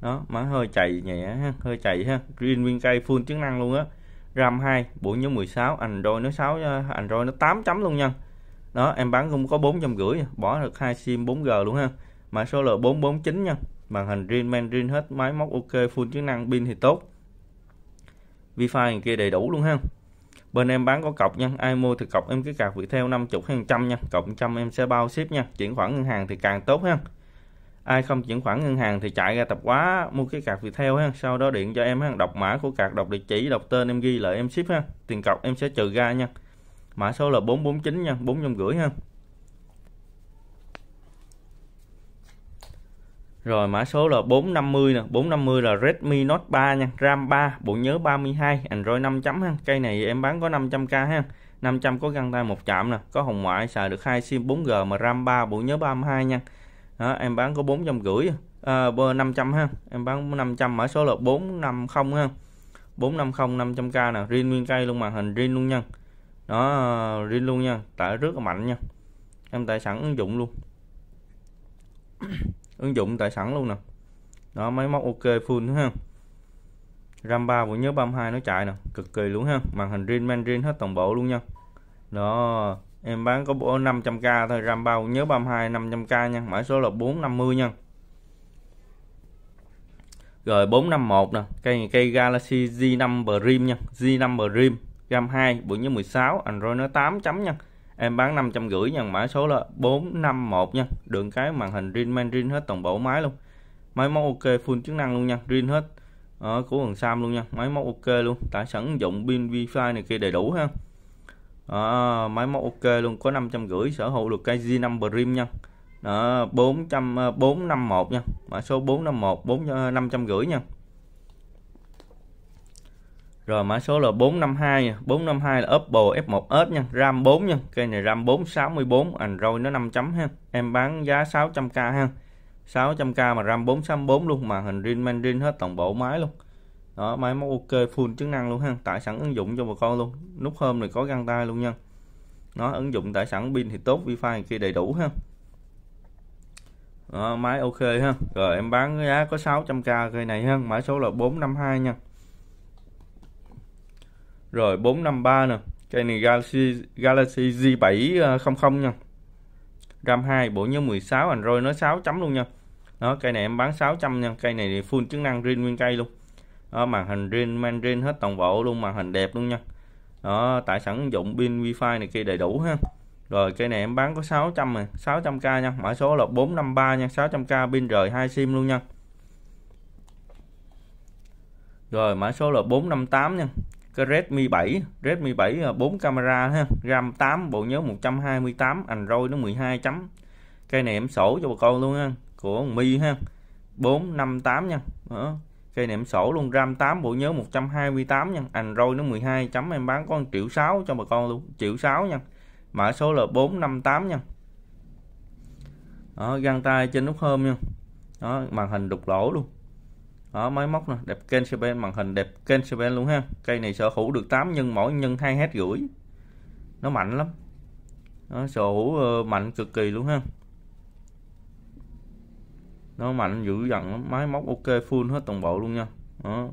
đó má hơi chạy nhẹ ha hơi chạy ha green nguyên cây full chức năng luôn á RAM 2 bộ nhớ 16 Android nó 6 à, Android nó 8 chấm luôn nha đó em bán cũng có bốn trăm rưỡi bỏ được hai sim 4G luôn ha mã số là 449 nha màn hình zin men zin hết máy móc ok full chức năng pin thì tốt wifi kia đầy đủ luôn ha bên em bán có cọc nha ai mua thì cọc em cái cạc Viettel 50 hay 100 nha cộng 100 em sẽ bao ship nha chuyển khoản ngân hàng thì càng tốt ha ai không chuyển khoản ngân hàng thì chạy ra tập quá mua cái cạc theo ha sau đó điện cho em ha đọc mã của cạc đọc địa chỉ đọc tên em ghi lại em ship ha tiền cọc em sẽ trừ ra nha mã số là 449 nha 400 rưỡi ha Rồi mã số là 450 nè, 450 là Redmi Note 3 nha, RAM 3, bộ nhớ 32, Android 5 chấm ha. Cây này em bán có 500k ha. 500 có găng tay một chạm nè, có hồng ngoại xài được hai sim 4G mà RAM 3, bộ nhớ 32 nha. Đó, em bán có 450 à, 500 ha. Em bán 500 mã số là 450 ha. 450 500k nè, riêng nguyên cây luôn màn hình riêng luôn nha đó riêng luôn nha tải rất là mạnh nha em tải sẵn ứng dụng luôn ứng dụng tải sẵn luôn nè đó máy móc ok full nữa ha RAM 3 của nhớ 32 nó chạy nè cực kỳ luôn ha màn hình riêng man riêng hết toàn bộ luôn nha đó em bán có 500k thôi RAM 3 của nhớ 32 500k nha mã số là 450 nha rồi 451 nè cây cây Galaxy Z5 Prime nha Z5 Prime gam 2 bự với 16 Android nó 8 chấm nha em bán 550 nha mã số là 451 nha đường cái màn hình rin men rin hết toàn bộ máy luôn máy móc ok full chức năng luôn nha rin hết ở ờ, của thằng Sam luôn nha máy móc ok luôn tải sẵn dụng pin wifi này kia đầy đủ ha à, máy móc ok luôn có 550 sở hữu được cây G5 Prim nha đó, 400, 451 ờ, nha mã số 451 4 550 nha rồi mã số là 452 nha. 452 là Oppo F1s nha, RAM 4 nha. Cây này RAM 4 64, Android nó 5 chấm ha. Em bán giá 600k ha. 600k mà RAM 464 luôn, màn hình Rin Mandarin hết toàn bộ máy luôn. Đó, máy móc ok full chức năng luôn ha, tải sẵn ứng dụng cho bà con luôn. Nút home này có găng tay luôn nha. Nó ứng dụng tải sẵn pin thì tốt, wifi kia đầy đủ ha. Đó, máy ok ha. Rồi em bán giá có 600k cây này ha, mã số là 452 nha. Rồi 453 nè. Cây này Galaxy Galaxy J700 ờ, nha. RAM 2 bộ nhớ 16 Android nó 6 chấm luôn nha. Đó, cây này em bán 600 nha. Cây này thì full chức năng riêng nguyên cây luôn. Đó, màn hình riêng riêng hết toàn bộ luôn, màn hình đẹp luôn nha. Đó, tại sẵn dụng pin wifi này kia đầy đủ ha. Rồi cây này em bán có 600 rồi, 600k nha, mã số là 453 nha, 600k pin rời 2 sim luôn nha. Rồi mã số là 458 nha cái Redmi 7 Redmi 7 4 à, camera ha RAM 8 bộ nhớ 128 Android nó 12 chấm cây này em sổ cho bà con luôn ha của Mi ha 458 nha đó. cây này em sổ luôn RAM 8 bộ nhớ 128 nha Android nó 12 chấm em bán có 1 triệu 6 cho bà con luôn triệu 6 nha mã số là 458 nha đó, găng tay trên nút home nha đó, màn hình đục lỗ luôn đó máy móc nè đẹp kênh bên màn hình đẹp kênh bên luôn ha cây này sở hữu được 8 nhân mỗi nhân hai hết rưỡi nó mạnh lắm nó sở hữu ờ, mạnh cực kỳ luôn ha nó mạnh dữ dằn máy móc ok full hết toàn bộ luôn nha đó.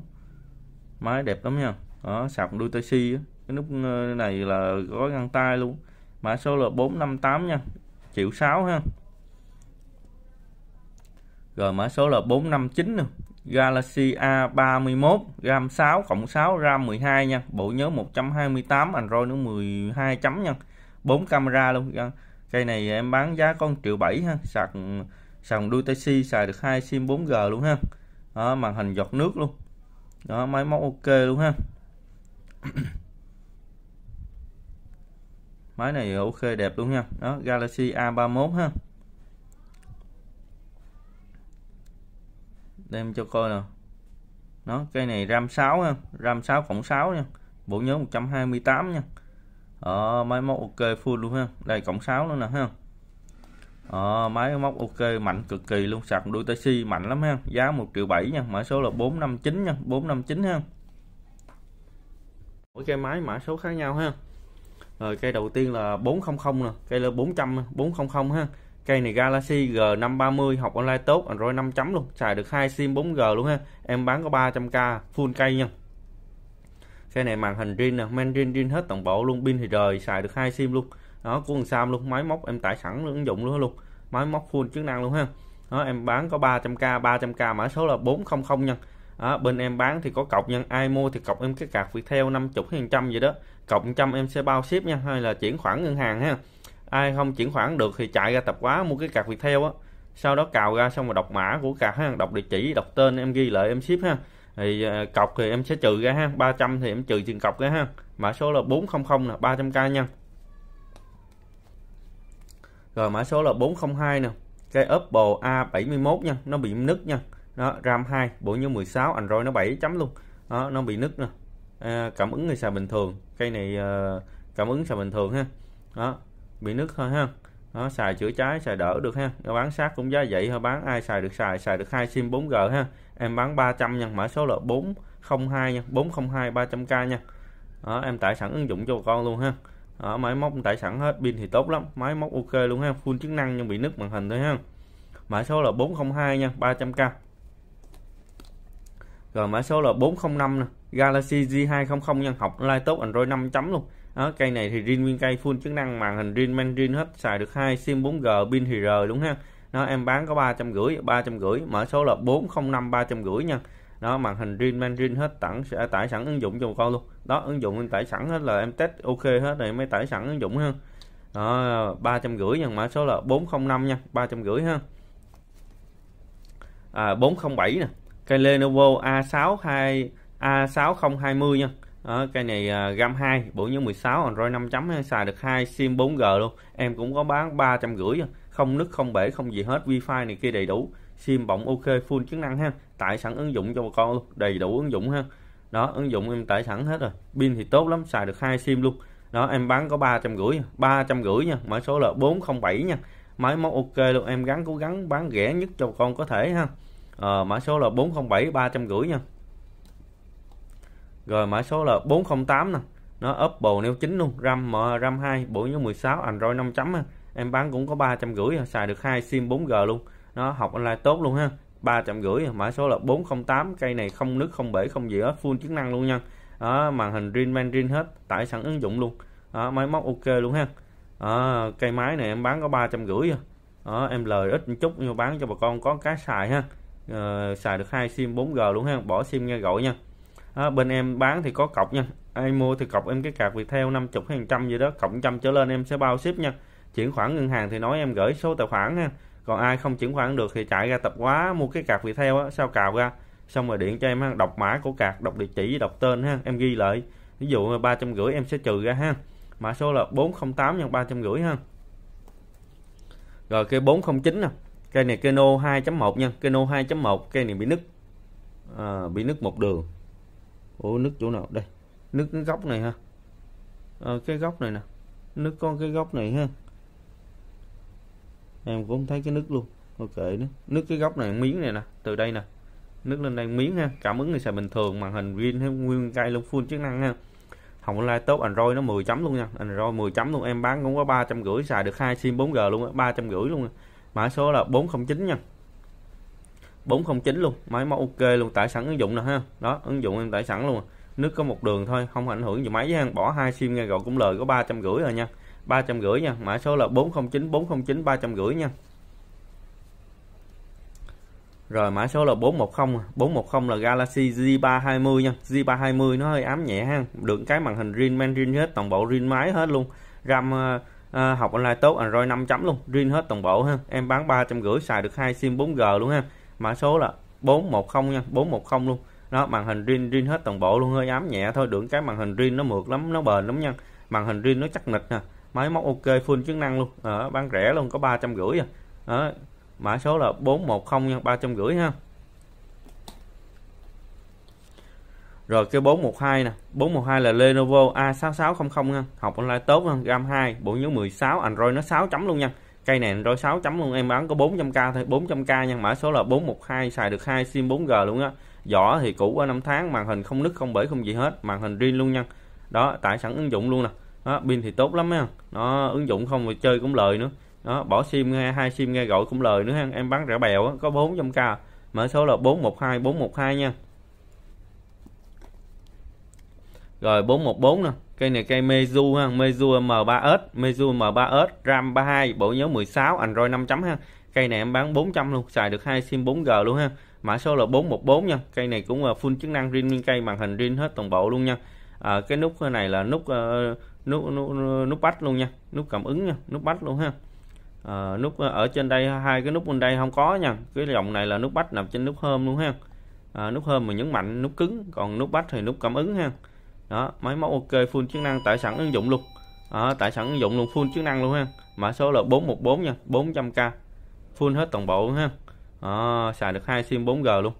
máy đẹp lắm nha đó sạc đuôi tay cái nút ờ, này là có găng tay luôn mã số là 458 nha triệu 6 ha rồi mã số là 459 nè Galaxy A31 RAM 6 cộng 6 RAM 12 nha bộ nhớ 128 Android nó 12 chấm nha 4 camera luôn dạ. cây này em bán giá con triệu bảy ha sạc sạc đuôi SI xài được hai sim 4G luôn ha đó, màn hình giọt nước luôn đó máy móc ok luôn ha máy này ok đẹp luôn nha đó Galaxy A31 ha đem cho coi nè, nó cây này ram 6 ha ram 6 cộng 6 nha bộ nhớ 128 nha ở ờ, máy móc ok full luôn ha đây cộng 6 nữa nè ha Ờ, máy móc ok mạnh cực kỳ luôn sạc đuôi taxi mạnh lắm ha giá 1 triệu 7 nha mã số là 459 nha 459 ha mỗi cây máy mã số khác nhau ha rồi cây đầu tiên là 400 nè cây là 400 400 ha cây này Galaxy G530 học online tốt Android 5 chấm luôn xài được hai sim 4G luôn ha em bán có 300k full cây nha cây này màn hình riêng nè men riêng zin hết toàn bộ luôn pin thì rời xài được hai sim luôn đó của thằng Sam luôn máy móc em tải sẵn ứng dụng luôn luôn máy móc full chức năng luôn ha đó em bán có 300k 300k mã số là 400 nha đó, bên em bán thì có cọc nhân ai mua thì cọc em cái cạc Viettel 50 trăm vậy đó cộng trăm em sẽ bao ship nha hay là chuyển khoản ngân hàng ha ai không chuyển khoản được thì chạy ra tập quá mua cái card Viettel á sau đó cào ra xong rồi đọc mã của card ha đọc địa chỉ đọc tên em ghi lại em ship ha thì ờ, cọc thì em sẽ trừ ra ha 300 thì em trừ tiền cọc ra ha mã số là 400 là 300k nha rồi mã số là 402 nè cái apple A71 nha nó bị nứt nha đó RAM 2 bộ nhớ 16 Android nó 7 chấm luôn đó nó bị nứt nè à, cảm ứng người xài bình thường cây này ờ, cảm ứng xài bình thường ha đó bị nứt thôi ha nó xài chữa cháy xài đỡ được ha nó bán sát cũng giá vậy thôi bán ai xài được xài xài được hai sim 4G ha em bán 300 nha mã số là 402 nha 402 300k nha đó, em tải sẵn ứng dụng cho con luôn ha đó, máy móc tải sẵn hết pin thì tốt lắm máy móc ok luôn ha full chức năng nhưng bị nứt màn hình thôi ha mã số là 402 nha 300k rồi mã số là 405 nè Galaxy G200 nhân học online Android 5 chấm luôn đó, cây này thì riêng nguyên cây full chức năng màn hình riêng mang riêng hết xài được hai sim 4G pin thì rờ đúng ha nó em bán có ba ba trăm trăm 350 mở số là bốn không năm ba trăm 350 nha đó màn hình riêng mang riêng hết tặng sẽ tải sẵn ứng dụng cho một con luôn đó ứng dụng em tải sẵn hết là em test ok hết rồi mới tải sẵn ứng dụng ha đó 350 nha mã số là bốn không năm nha ba trăm 350 ha à, bốn không bảy nè cây Lenovo a sáu hai A6020 nha đó, cây này uh, à, gam 2 bộ nhớ 16 Android 5 chấm xài được hai sim 4G luôn em cũng có bán 350 à. không nứt không bể không gì hết wifi này kia đầy đủ sim bọng ok full chức năng ha tải sẵn ứng dụng cho bà con luôn đầy đủ ứng dụng ha đó ứng dụng em tải sẵn hết rồi pin thì tốt lắm xài được hai sim luôn đó em bán có 350 350 à. nha mã số là 407 nha máy móc ok luôn em gắng cố gắng bán rẻ nhất cho bà con có thể ha à, mã số là 407 350 nha rồi mã số là 408 nè nó apple Neo 9 luôn RAM ờ, RAM 2 bộ nhớ 16 Android 5 chấm em bán cũng có 350 à, xài được hai sim 4G luôn nó học online tốt luôn ha 350 à, mã số là 408 cây này không nước không bể không gì hết full chức năng luôn nha đó, màn hình Rin Man Rin hết tải sẵn ứng dụng luôn đó, máy móc ok luôn ha đó, cây máy này em bán có 350 à. đó, em lời ít một chút nhưng bán cho bà con có cái xài ha ờ, xài được hai sim 4G luôn ha bỏ sim nghe gọi nha à, bên em bán thì có cọc nha ai mua thì cọc em cái cạc theo năm chục hay trăm gì đó cộng trăm trở lên em sẽ bao ship nha chuyển khoản ngân hàng thì nói em gửi số tài khoản ha còn ai không chuyển khoản được thì chạy ra tập quá mua cái cạc theo á sao cào ra xong rồi điện cho em ha đọc mã của cạc đọc địa chỉ đọc tên ha em ghi lại ví dụ ba trăm rưỡi em sẽ trừ ra ha mã số là bốn tám nhân ba trăm 350 ha rồi cây 409 nè cây này Keno 2.1 nha Keno 2.1 cây này bị nứt à, bị nứt một đường ủa nứt chỗ nào đây nứt cái góc này ha à, ờ, cái góc này nè nứt con cái góc này ha em cũng thấy cái nứt luôn ok nữa nứt cái góc này miếng này nè từ đây nè nứt lên đây miếng ha cảm ứng người xài bình thường màn hình viên hay nguyên cây luôn full chức năng ha hồng online tốt android nó 10 chấm luôn nha android 10 chấm luôn em bán cũng có ba trăm rưỡi xài được hai sim 4g luôn á ba trăm rưỡi luôn mã số là 409 nha 409 luôn máy móc ok luôn tải sẵn ứng dụng rồi ha đó ứng dụng em tải sẵn luôn nước có một đường thôi không ảnh hưởng gì máy ha bỏ hai sim nghe gọi cũng lời có ba trăm rưỡi rồi nha ba trăm rưỡi nha mã số là bốn không chín bốn không chín ba trăm rưỡi nha rồi mã số là 410 410 là Galaxy Z320 nha Z320 nó hơi ám nhẹ ha được cái màn hình rin men rin hết toàn bộ rin máy hết luôn RAM uh, học online tốt Android 5 chấm luôn rin hết toàn bộ ha em bán 350 xài được hai sim 4G luôn ha mã số là 410 nha 410 luôn đó màn hình rin rin hết toàn bộ luôn hơi ám nhẹ thôi đường cái màn hình rin nó mượt lắm nó bền lắm nha màn hình rin nó chắc nịch nè máy móc ok full chức năng luôn à, bán rẻ luôn có ba trăm rưỡi à. mã số là 410 nha ba trăm rưỡi ha rồi cái 412 nè 412 là Lenovo A6600 nha học online tốt hơn RAM 2 bộ nhớ 16 Android nó 6 chấm luôn nha cây này Android 6 chấm luôn em bán có 400k thôi 400k nhân mã số là 412 xài được hai sim 4G luôn á vỏ thì cũ qua năm tháng màn hình không nứt không bể không gì hết màn hình riêng luôn nha đó tải sẵn ứng dụng luôn nè đó, pin thì tốt lắm nha nó ứng dụng không mà chơi cũng lời nữa đó bỏ sim nghe hai sim nghe gọi cũng lời nữa ha em bán rẻ bèo á, có 400k mã số là 412 412 nha rồi 414 nè cây này cây Meizu ha Meizu M3S Meizu M3S RAM 32 bộ nhớ 16 Android 5 chấm ha cây này em bán 400 luôn xài được hai sim 4G luôn ha mã số là 414 nha cây này cũng là ờ, full chức năng riêng nguyên cây màn hình riêng hết toàn bộ luôn nha à, cái nút này là nút uh, nút nút nút bách luôn nha nút cảm ứng nha nút bách luôn ha à, nút ở trên đây hai cái nút bên đây không có nha cái dòng này là nút bách nằm trên nút hôm luôn ha à, nút hôm mà nhấn mạnh nút cứng còn nút bách thì nút cảm ứng ha đó máy móc ok full chức năng tải sẵn ứng dụng luôn đó, tại sẵn ứng dụng luôn full chức năng luôn ha mã số là 414 nha 400k full hết toàn bộ ha đó, xài được hai sim 4G luôn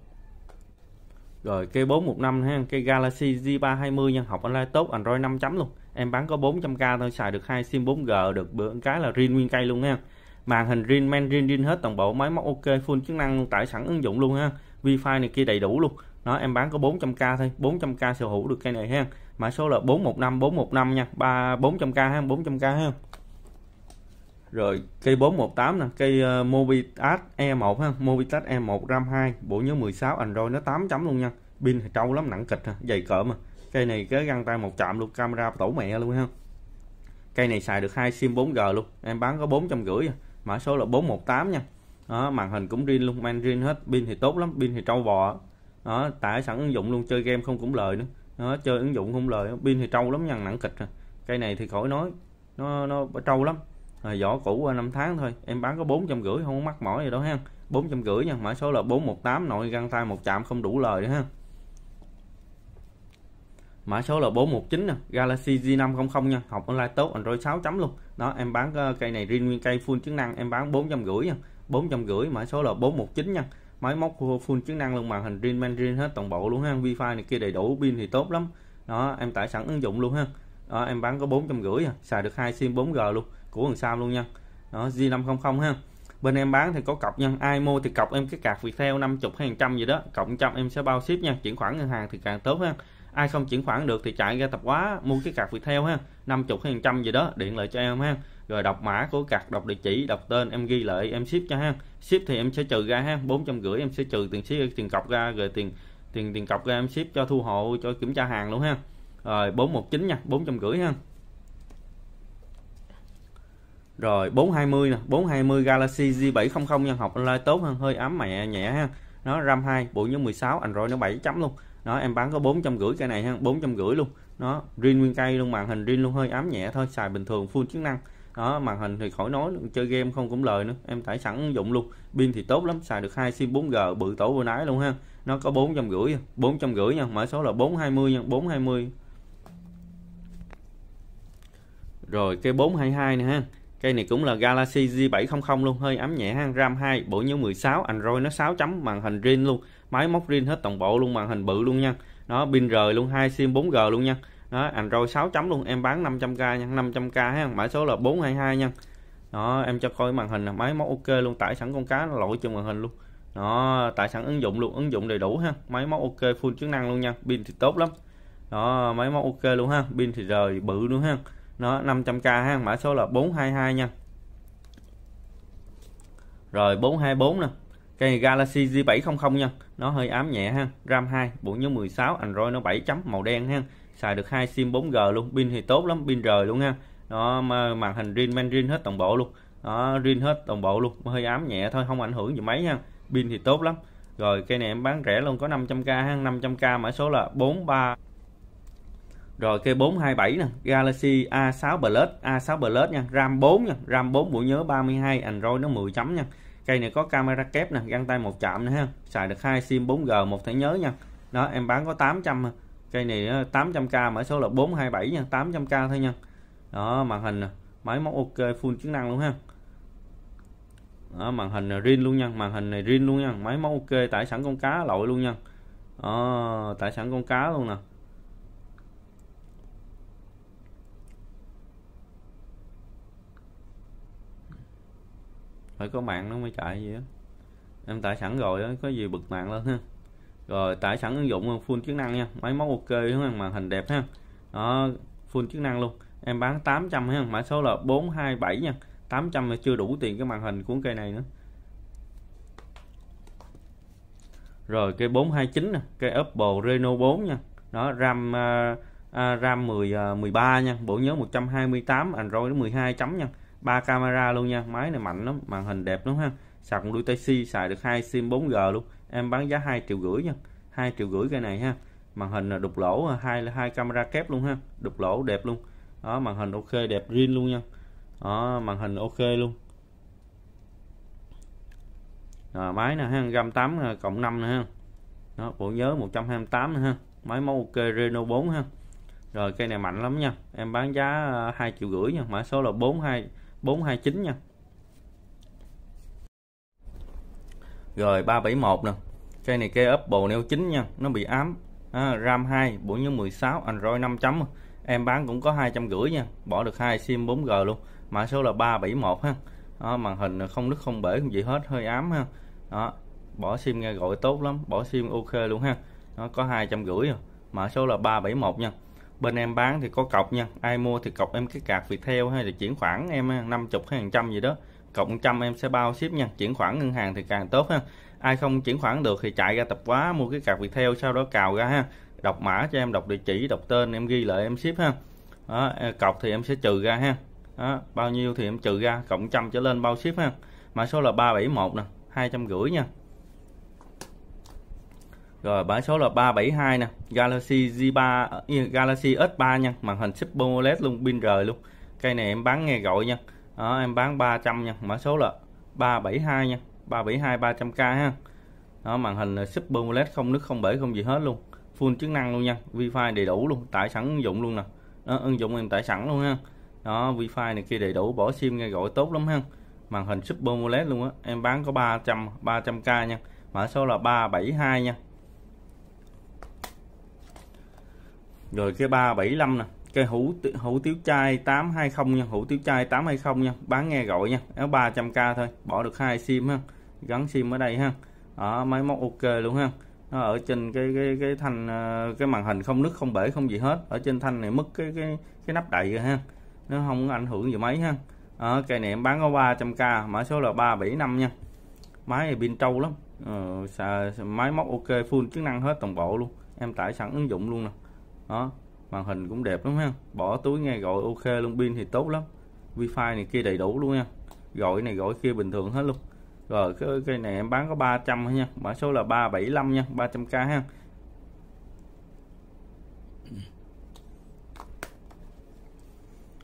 rồi cây 415 ha cây Galaxy J320 nhân học online tốt Android 5 chấm luôn em bán có 400k thôi xài được hai sim 4G được bữa cái là riêng nguyên cây luôn ha màn hình riêng men riêng riêng hết toàn bộ máy móc ok full chức năng tải sẵn ứng dụng luôn ha wifi này kia đầy đủ luôn nó em bán có 400k thôi 400k sở hữu được cây này ha mã số là 415 415 nha 3 400k ha 400k ha rồi cây 418 nè cây uh, ờ, Mobitat e E1 ha Mobitat e E1 RAM 2 bộ nhớ 16 Android nó 8 chấm luôn nha pin thì trâu lắm nặng kịch ha dày cỡ mà cây này cái găng tay một chạm luôn camera tổ mẹ luôn ha cây này xài được hai sim 4G luôn em bán có rưỡi à. mã số là 418 nha đó, màn hình cũng riêng luôn mang riêng hết pin thì tốt lắm pin thì trâu bò đó tải sẵn ứng dụng luôn chơi game không cũng lời nữa nó chơi ứng dụng không lời pin thì trâu lắm nhằn nặng kịch rồi cây này thì khỏi nói nó nó trâu lắm rồi à, vỏ cũ qua năm tháng thôi em bán có bốn trăm rưỡi không mắc mỏi gì đâu ha bốn trăm rưỡi nha mã số là bốn một tám nội găng tay một chạm không đủ lời ha mã số là 419 nè Galaxy G500 nha học online tốt Android 6 chấm luôn đó em bán ờ, cây này riêng nguyên cây full chức năng em bán 450 nha 450 mã số là 419 nha máy móc full chức năng luôn màn hình Dream Mandarin hết toàn bộ luôn ha wifi này kia đầy đủ pin thì tốt lắm đó em tải sẵn ứng dụng luôn ha đó, em bán có bốn trăm rưỡi à, xài được hai sim 4G luôn của thằng Sam luôn nha đó G500 ha bên em bán thì có cọc nhân ai mua thì cọc em cái cạc Viettel chục hay trăm gì đó cộng trăm em sẽ bao ship nha chuyển khoản ngân hàng thì càng tốt ha ai không chuyển khoản được thì chạy ra tập quá mua cái cạc Viettel ha năm chục hay trăm gì đó điện lại cho em ha rồi đọc mã của card đọc địa chỉ đọc tên em ghi lại em ship cho ha ship thì em sẽ trừ ra ha bốn trăm rưỡi em sẽ trừ tiền ship tiền cọc ra rồi tiền tiền tiền cọc ra em ship cho thu hộ cho kiểm tra hàng luôn ha rồi bốn một chín nha bốn trăm 450 ha rồi 420 nè 420 Galaxy G700 nhân học online tốt hơn hơi ấm mẹ nhẹ ha nó RAM 2 bộ nhớ 16 Android nó 7 chấm luôn nó em bán có 450 cái này ha 450 luôn nó riêng nguyên cây luôn màn hình riêng luôn hơi ấm nhẹ thôi xài bình thường full chức năng đó màn hình thì khỏi nói chơi game không cũng lời nữa em tải sẵn dụng luôn pin thì tốt lắm xài được hai sim 4G bự tổ vừa nãy luôn ha nó có bốn trăm rưỡi à, bốn trăm rưỡi nha mã số là bốn hai mươi nha bốn hai mươi rồi cái 422 này ha cây này cũng là Galaxy J700 luôn hơi ấm nhẹ ha RAM 2 bộ nhớ 16 Android nó 6 chấm màn hình zin luôn máy móc zin hết toàn bộ luôn màn hình bự luôn nha nó pin rời luôn hai sim 4G luôn nha đó, Android 6 chấm luôn em bán 500k nha 500k ha mã số là 422 nha đó em cho coi màn hình là máy móc ok luôn tải sẵn con cá lỗi trên màn hình luôn đó tải sẵn ứng dụng luôn ứng dụng đầy đủ ha máy móc ok full chức năng luôn nha pin thì tốt lắm đó máy móc ok luôn ha pin thì rời bự luôn ha nó 500k ha mã số là 422 nha rồi 424 nè cây Galaxy J700 nha nó hơi ám nhẹ ha RAM 2 bộ nhớ 16 Android nó 7 chấm màu đen ha xài được hai sim 4G luôn pin thì tốt lắm pin rời luôn ha nó màn hình riêng men riêng hết toàn bộ luôn đó riêng hết toàn bộ luôn hơi ám nhẹ thôi không ảnh hưởng gì mấy nha, pin thì tốt lắm rồi cây này em bán rẻ luôn có 500k ha 500k mã số là 43 rồi cây 427 nè Galaxy A6 Plus A6 Plus nha RAM 4 nha RAM 4 bộ nhớ 32 Android nó 10 chấm nha cây này có camera kép nè găng tay một chạm nữa ha xài được hai sim 4G một thẻ nhớ nha đó em bán có 800 ha cây này 800k mã số là 427 nha 800k thôi nha đó màn hình máy móc ok full chức năng luôn ha đó, màn hình này rin luôn nha màn hình này riêng luôn nha máy móc ok tải sẵn con cá lội luôn nha đó, tải sẵn con cá luôn nè phải có mạng nó mới chạy gì á em tải sẵn rồi đó, có gì bật mạng lên ha rồi tải sẵn ứng dụng full chức năng nha máy móc ok đúng không màn hình đẹp ha đó full chức năng luôn em bán 800 ha mã số là 427 nha 800 là chưa đủ tiền cái màn hình của cây này nữa rồi cây 429 nè cây Oppo Reno 4 nha đó RAM uh, RAM 10 uh, 13 nha bộ nhớ 128 Android 12 chấm nha ba camera luôn nha máy này mạnh lắm màn hình đẹp lắm ha sạc đuôi Type xài được hai sim 4G luôn em bán giá 2 triệu rưỡi nha 2 triệu rưỡi cái này ha màn hình là đục lỗ à, hai hai camera kép luôn ha đục lỗ đẹp luôn đó màn hình ok đẹp riêng luôn nha đó màn hình ok luôn rồi, máy nè ha gam 8 à, cộng 5 nè ha đó bộ nhớ 128 nè ha máy móc ok Reno 4 ha rồi cây này mạnh lắm nha em bán giá 2 à, triệu rưỡi nha mã số là 42 429 nha rồi 371 nè cây này cây Apple Neo 9 nha nó bị ám à, RAM 2 bộ nhớ 16 Android 5 chấm em bán cũng có 250 nha bỏ được hai sim 4G luôn mã số là 371 ha đó, màn hình không nứt không bể không gì hết hơi ám ha đó bỏ sim nghe gọi tốt lắm bỏ sim ok luôn ha nó có 250 rồi à. mã số là 371 nha bên em bán thì có cọc nha ai mua thì cọc em cái cạc theo hay là chuyển khoản em 50 hay 100 gì đó cộng trăm em sẽ bao ship nha chuyển khoản ngân hàng thì càng tốt ha ai không chuyển khoản được thì chạy ra tập quá mua cái card Viettel sau đó cào ra ha đọc mã cho em đọc địa chỉ đọc tên em ghi lại em ship ha đó, à, cọc thì em sẽ trừ ra ha đó, bao nhiêu thì em trừ ra cộng trăm trở lên bao ship ha mã số là 371 nè hai trăm rưỡi nha rồi mã số là 372 nè Galaxy Z3 à, Galaxy S3 nha màn hình Super OLED luôn pin rời luôn cây này em bán nghe gọi nha đó, em bán 300 nha mã số là 372 nha 372 300k ha đó màn hình là super OLED không nước không bể không gì hết luôn full chức năng luôn nha wifi đầy đủ luôn tải sẵn ứng dụng luôn nè đó, ứng dụng em tải sẵn luôn ha đó wifi này kia đầy đủ bỏ sim nghe gọi tốt lắm ha màn hình super OLED luôn á em bán có 300 300k nha mã số là 372 nha rồi cái 375 nè cây hủ hủ tiếu chai 820 nha hủ tiếu chai 820 nha bán nghe gọi nha nó 300k thôi bỏ được hai sim ha gắn sim ở đây ha ở máy móc ok luôn ha nó ở trên cái cái cái thanh ờ, cái màn hình không nứt không bể không gì hết ở trên thanh này mất cái cái cái nắp đậy rồi ha nó không ảnh hưởng gì mấy ha ở cây này em bán có 300k mã số là 375 nha máy này pin trâu lắm ờ, xài, máy móc ok full chức năng hết toàn bộ luôn em tải sẵn ứng dụng luôn nè đó màn hình cũng đẹp lắm ha bỏ túi nghe gọi ok luôn pin thì tốt lắm wifi này kia đầy đủ luôn nha gọi này gọi kia bình thường hết luôn rồi cái, cây này em bán có 300 thôi nha mã số là 375 nha 300k ha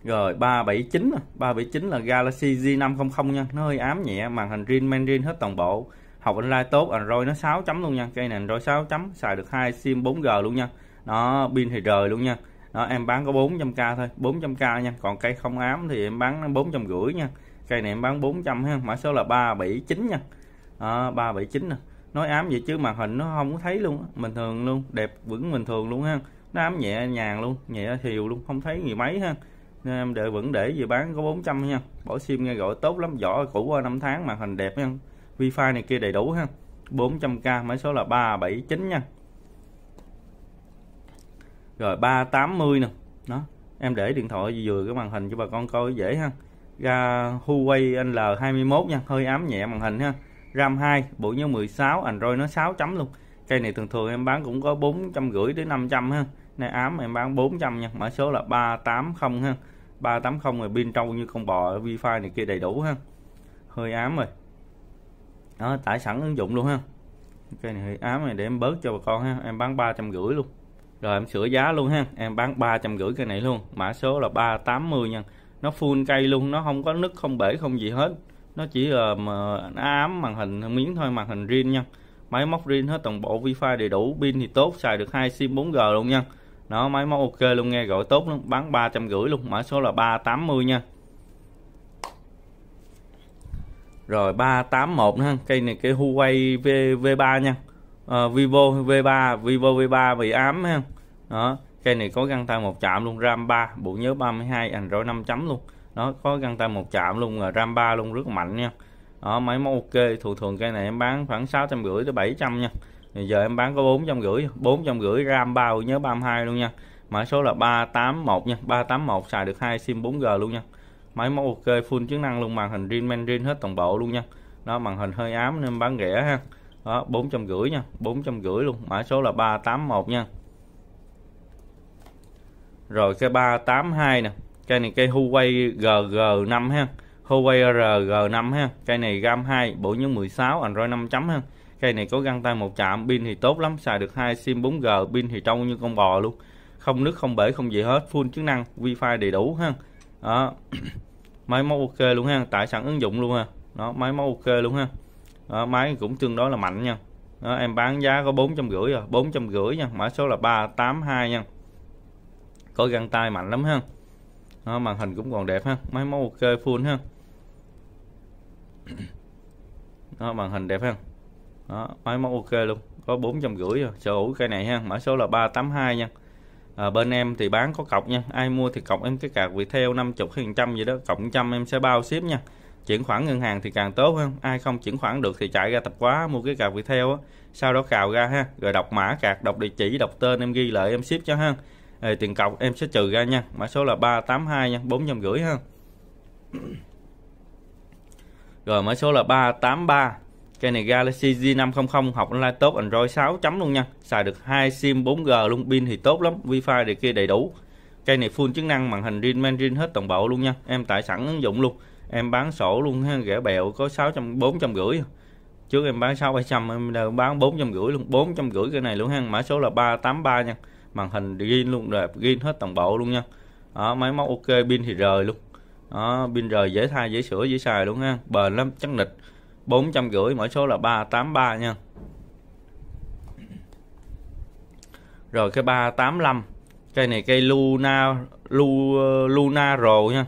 rồi 379 379 là Galaxy G500 nha nó hơi ám nhẹ màn hình Rin Mandarin hết toàn bộ học online tốt Android nó 6 chấm luôn nha cây này Android 6 chấm xài được hai sim 4G luôn nha nó pin thì rời luôn nha đó em bán có 400k thôi 400k nha còn cây không ám thì em bán rưỡi nha cây này em bán 400 ha mã số là 379 nha à, 379 nè nói ám vậy chứ màn hình nó không có thấy luôn bình thường luôn đẹp vững bình thường luôn ha nó ám nhẹ nhàng luôn nhẹ thiều luôn không thấy gì mấy ha nên em để vẫn để về bán có 400 nha bỏ sim nghe gọi tốt lắm vỏ cũ qua năm tháng màn hình đẹp nha wifi này kia đầy đủ ha 400k mã số là 379 nha rồi 380 nè đó em để điện thoại vừa cái màn hình cho bà con coi dễ ha ra Huawei L21 nha hơi ám nhẹ màn hình ha RAM 2 bộ nhớ 16 Android nó 6 chấm luôn cây này thường thường em bán cũng có rưỡi đến 500 ha này ám em bán 400 nha mã số là 380 ha 380 rồi pin trâu như con bò wifi này kia đầy đủ ha hơi ám rồi đó tải sẵn ứng dụng luôn ha cây này hơi ám này để em bớt cho bà con ha em bán 350 luôn rồi em sửa giá luôn ha em bán ba trăm rưỡi cây này luôn mã số là 380 nha nó full cây luôn nó không có nứt không bể không gì hết nó chỉ là mà, ám màn hình miếng thôi màn hình riêng nha máy móc riêng hết toàn bộ wifi đầy đủ pin thì tốt xài được hai sim 4G luôn nha nó máy móc ok luôn nghe gọi tốt lắm bán ba trăm rưỡi luôn mã số là 380 nha rồi 381 ha cây này cây Huawei V V3 nha uh, Vivo V3 Vivo V3 bị ám ha đó cây này có găng tay một chạm luôn RAM 3 bộ nhớ 32 Android 5 chấm luôn nó có găng tay một chạm luôn rồi RAM 3 luôn rất mạnh nha đó máy móc ok thường thường cây này em bán khoảng 650 tới 700 nha thì giờ em bán có 450 450 RAM 3 bộ nhớ 32 luôn nha mã số là 381 nha 381 xài được hai sim 4G luôn nha máy móc ok full chức năng luôn màn hình Rinnman Rin hết toàn bộ luôn nha đó màn hình hơi ám nên bán rẻ ha đó bốn trăm rưỡi nha bốn trăm rưỡi luôn mã số là 381 nha rồi cây 382 nè cây này cây Huawei GG5 ha Huawei RG5 ha cây này RAM 2 bộ nhớ 16 Android 5 chấm ha cây này có găng tay một chạm pin thì tốt lắm xài được hai sim 4G pin thì trong như con bò luôn không nước không bể không gì hết full chức năng wifi đầy đủ ha đó máy móc ok luôn ha tải sẵn ứng dụng luôn ha đó máy móc ok luôn ha đó, máy cũng tương đối là mạnh nha đó, em bán giá có bốn trăm rưỡi rồi bốn trăm rưỡi nha mã số là 382 nha có găng tay mạnh lắm ha đó, màn hình cũng còn đẹp ha máy móc ok full ha đó, màn hình đẹp ha đó, máy móc ok luôn có bốn trăm rưỡi rồi sở hữu cây này ha mã số là 382 nha à, bên em thì bán có cọc nha ai mua thì cọc em cái cạc Viettel 50 phần trăm gì đó cộng trăm em sẽ bao ship nha chuyển khoản ngân hàng thì càng tốt hơn ai không chuyển khoản được thì chạy ra tập quá mua cái cào viettel á sau đó cào ra ha rồi đọc mã cạc đọc địa chỉ đọc tên em ghi lại em ship cho ha rồi tiền cọc em sẽ trừ ra nha mã số là 382 nha bốn trăm rưỡi ha rồi mã số là 383 cây này Galaxy G500 học online tốt Android 6 chấm luôn nha xài được hai sim 4G luôn pin thì tốt lắm wifi thì kia đầy đủ cây này full chức năng màn hình Real Man hết toàn bộ luôn nha em tải sẵn ứng dụng luôn em bán sổ luôn ha rẻ bèo có sáu trăm bốn trăm rưỡi trước em bán sáu bảy trăm em bán bốn trăm rưỡi luôn bốn trăm rưỡi cái này luôn ha mã số là 383 nha màn hình ghi luôn rồi ghi hết toàn bộ luôn nha đó, máy móc ok pin thì rời luôn đó, pin rời dễ thay dễ sửa dễ xài luôn ha bền lắm chắc nịch bốn trăm rưỡi mã số là 383 nha rồi cái 385 cây này cây Luna Lu, Luna rồi nha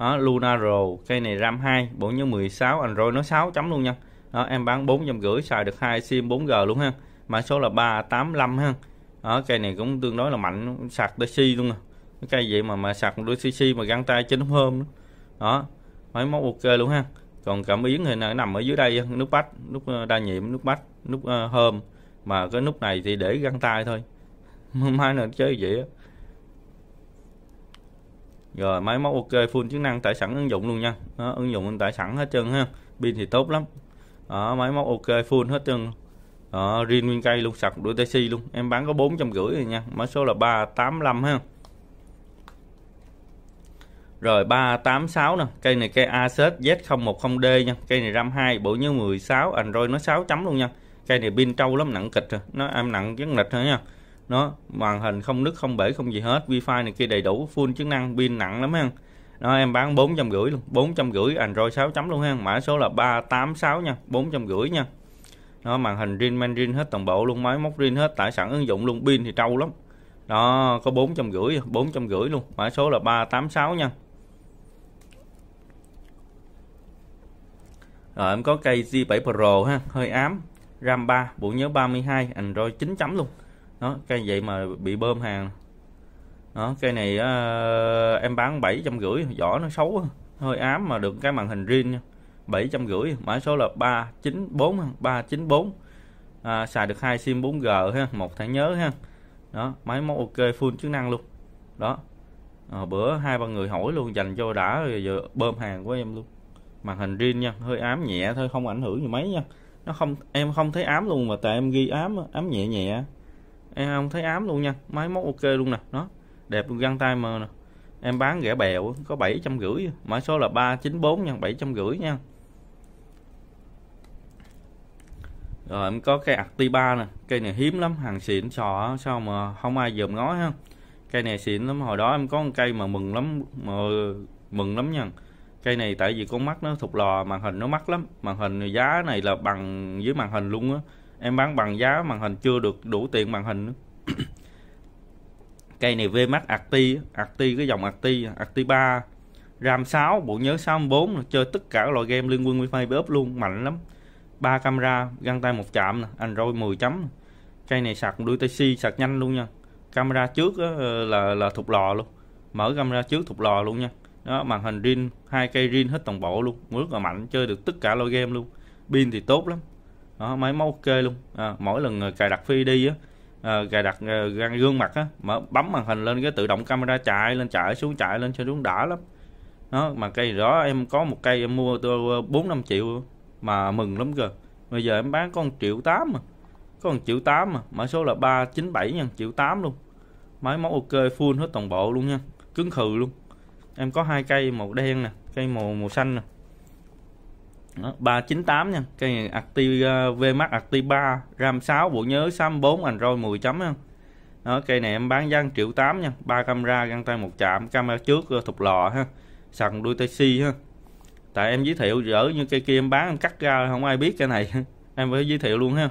đó, Lunaro cây này RAM 2 4 nhớ 16 Android nó 6 chấm luôn nha đó, em bán 450 xài được hai sim 4G luôn ha mã số là 385 ha đó, cây này cũng tương đối là mạnh sạc DC luôn à. cái cây vậy mà mà sạc một đôi CC mà găng tay chính hôm nữa. đó máy móc ok luôn ha còn cảm biến thì nằm ở dưới đây nút bách nút ờ, đa nhiệm nút bách nút uh, ờ, hôm mà cái nút này thì để găng tay thôi mai nào chơi vậy á rồi máy móc ok full chức năng tải sẵn ứng dụng luôn nha đó, ứng dụng tải sẵn hết trơn ha pin thì tốt lắm đó, máy móc ok full hết trơn đó, riêng nguyên cây luôn sạc đuôi taxi luôn em bán có bốn trăm rưỡi rồi nha mã số là 385 ha rồi 386 nè cây này cây Asus Z010D nha cây này RAM 2 bộ nhớ 16 Android nó 6 chấm luôn nha cây này pin trâu lắm nặng kịch rồi nó em nặng chấn lịch thôi nha nó màn hình không nứt không bể không gì hết wifi này kia đầy đủ full chức năng pin nặng lắm ha nó em bán bốn trăm rưỡi luôn bốn trăm rưỡi android 6 chấm luôn ha mã số là 386 nha bốn trăm rưỡi nha nó màn hình rin men rin hết toàn bộ luôn máy móc rin hết tải sẵn ứng dụng luôn pin thì trâu lắm đó có bốn trăm rưỡi bốn trăm rưỡi luôn mã số là 386 nha Rồi em có cây Z7 Pro ha, hơi ám, RAM 3, bộ nhớ 32, Android 9 chấm luôn đó cây vậy mà bị bơm hàng đó cây này uh, em bán bảy trăm rưỡi vỏ nó xấu hơi ám mà được cái màn hình riêng bảy trăm rưỡi mã số là ba chín bốn ba chín bốn à, xài được hai sim 4G ha một thẻ nhớ ha đó máy móc ok full chức năng luôn đó à, bữa hai ba người hỏi luôn dành cho đã rồi giờ bơm hàng của em luôn màn hình riêng nha hơi ám nhẹ thôi không ảnh hưởng gì mấy nha nó không em không thấy ám luôn mà tại em ghi ám ám nhẹ nhẹ em không thấy ám luôn nha máy móc ok luôn nè nó đẹp găng tay mờ nè em bán rẻ bèo có bảy trăm rưỡi mã số là ba chín bốn nha bảy trăm rưỡi nha rồi em có cây Actiba nè cây này hiếm lắm hàng xịn sò sao mà không ai dòm ngó ha cây này xịn lắm hồi đó em có một cây mà mừng lắm mà mừng lắm nha cây này tại vì con mắt nó thụt lò màn hình nó mắc lắm màn hình giá này là bằng với màn hình luôn á em bán bằng giá màn hình chưa được đủ tiền màn hình cây này VMAX Acti Acti cái dòng Acti Acti 3 RAM 6 bộ nhớ 64 chơi tất cả loại game liên quan wifi bếp luôn mạnh lắm ba camera găng tay một chạm Android 10 chấm cây này sạc đuôi taxi sạc nhanh luôn nha camera trước á, là là thục lò luôn mở camera trước thục lò luôn nha đó màn hình rin hai cây rin hết toàn bộ luôn rất là mạnh chơi được tất cả loại game luôn pin thì tốt lắm đó, máy móc ok luôn à, mỗi lần ờ, cài đặt phi đi á à, cài đặt ờ, găng gương mặt á mà bấm màn hình lên cái tự động camera chạy lên chạy xuống chạy lên cho xuống đã lắm nó mà cây đó em có một cây em mua tôi bốn năm triệu mà mừng lắm cơ bây giờ em bán con triệu tám mà con triệu tám mà mã số là ba chín bảy nha triệu tám luôn máy móc ok full hết toàn bộ luôn nha cứng khừ luôn em có hai cây màu đen nè cây màu màu xanh nè đó, 398 nha cây này Acti uh, VMAX Acti 3 RAM 6 bộ nhớ 64 Android 10 chấm nha đó, cây này em bán giá 1 triệu 8 nha 3 camera găng tay một chạm camera trước ờ, thục lò ha sạc đuôi si ha tại em giới thiệu dở như cây kia em bán em cắt ra không ai biết cái này em phải giới thiệu luôn ha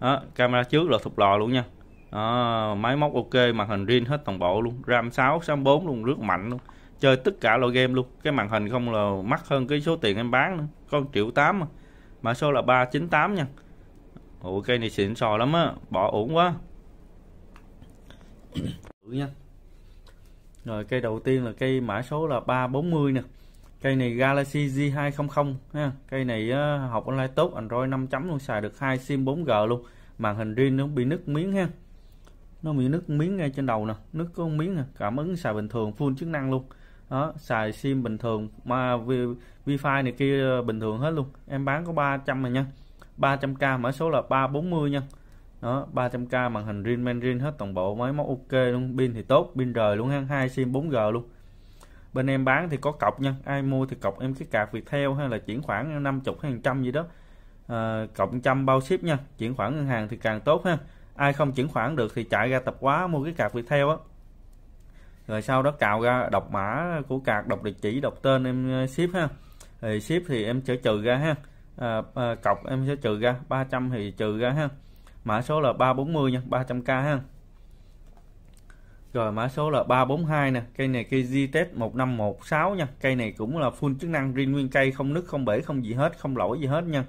đó, camera trước là thục lò luôn nha đó, máy móc ok màn hình riêng hết toàn bộ luôn ram 6 64 luôn rất mạnh luôn chơi tất cả loại game luôn cái màn hình không là mắc hơn cái số tiền em bán nữa con triệu tám mà. mã số là 398 nha Ủa cây này xịn sò lắm á bỏ ổn quá thử nha rồi cây đầu tiên là cây mã số là 340 nè cây này Galaxy G200 ha cây này học online tốt Android 5 chấm luôn xài được hai sim 4G luôn màn hình riêng nó bị nứt miếng ha nó bị nứt miếng ngay trên đầu nè nứt có miếng nè cảm ứng xài bình thường full chức năng luôn đó xài sim bình thường mà vi, wifi này kia ờ, bình thường hết luôn em bán có 300 mà nha 300k mã số là 340 nha đó 300k màn hình riêng men rin hết toàn bộ máy móc ok luôn pin thì tốt pin rời luôn ha hai sim 4G luôn bên em bán thì có cọc nha ai mua thì cọc em cái cạc Viettel hay là chuyển khoản 50 hay 100 gì đó à, cọc 100 bao ship nha chuyển khoản ngân hàng thì càng tốt ha ai không chuyển khoản được thì chạy ra tập quá mua cái cạc Viettel á rồi sau đó cào ra đọc mã của cạc đọc địa chỉ đọc tên em ờ, ship ha thì ship thì em sẽ trừ ra ha à, à, cọc em sẽ trừ ra 300 thì trừ ra ha mã số là 340 nha 300k ha rồi mã số là 342 nè cây này cây GTEC 1516 nha cây này cũng là full chức năng riêng nguyên cây không nứt không bể không gì hết không lỗi gì hết nha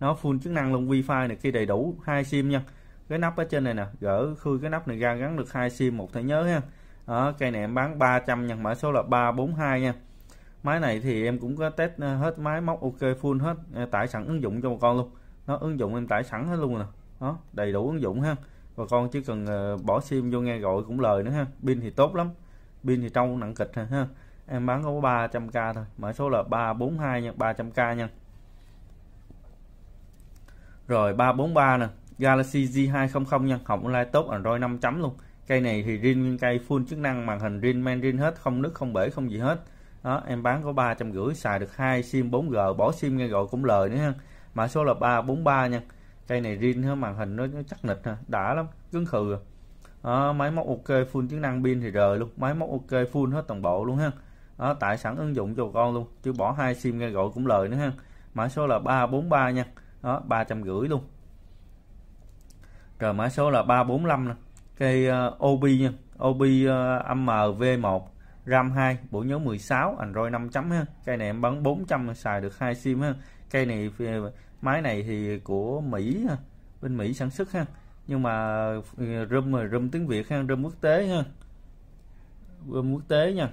nó full chức năng luôn wifi này khi đầy đủ hai sim nha cái nắp ở trên này nè gỡ khui cái nắp này ra gắn được hai sim một thẻ nhớ ha đó, cây này em bán 300 nhân mã số là 342 nha máy này thì em cũng có test ờ, hết máy móc ok full hết ờ, tải sẵn ứng dụng cho bà con luôn nó ứng dụng em tải sẵn hết luôn nè đó đầy đủ ứng dụng ha bà con chỉ cần ờ, bỏ sim vô nghe gọi cũng lời nữa ha pin thì tốt lắm pin thì trong nặng kịch ha em bán có 300k thôi mã số là 342 nha 300k nha rồi 343 nè Galaxy G200 nha học online tốt Android 5 chấm luôn cây này thì riêng nguyên cây full chức năng màn hình riêng men riêng hết không nứt không bể không gì hết đó em bán có ba trăm rưỡi xài được hai sim 4G bỏ sim nghe gọi cũng lời nữa ha mã số là 343 nha cây này riêng hết màn hình nó, nó chắc nịch ha đã lắm cứng khừ à. đó, máy móc ok full chức năng pin thì rời luôn máy móc ok full hết toàn bộ luôn ha đó, tại sẵn ứng dụng cho con luôn chứ bỏ hai sim nghe gọi cũng lời nữa ha mã số là 343 nha đó ba trăm rưỡi luôn rồi mã số là 345 nè cây ờ, OB nha OB âm ờ, MV1 RAM 2 bộ nhớ 16 Android 5 chấm ha cây này em bắn 400 xài được hai sim ha cây này máy này thì của Mỹ ha. bên Mỹ sản xuất ha nhưng mà ờ, rum rum tiếng Việt ha rum quốc tế ha rum quốc tế nha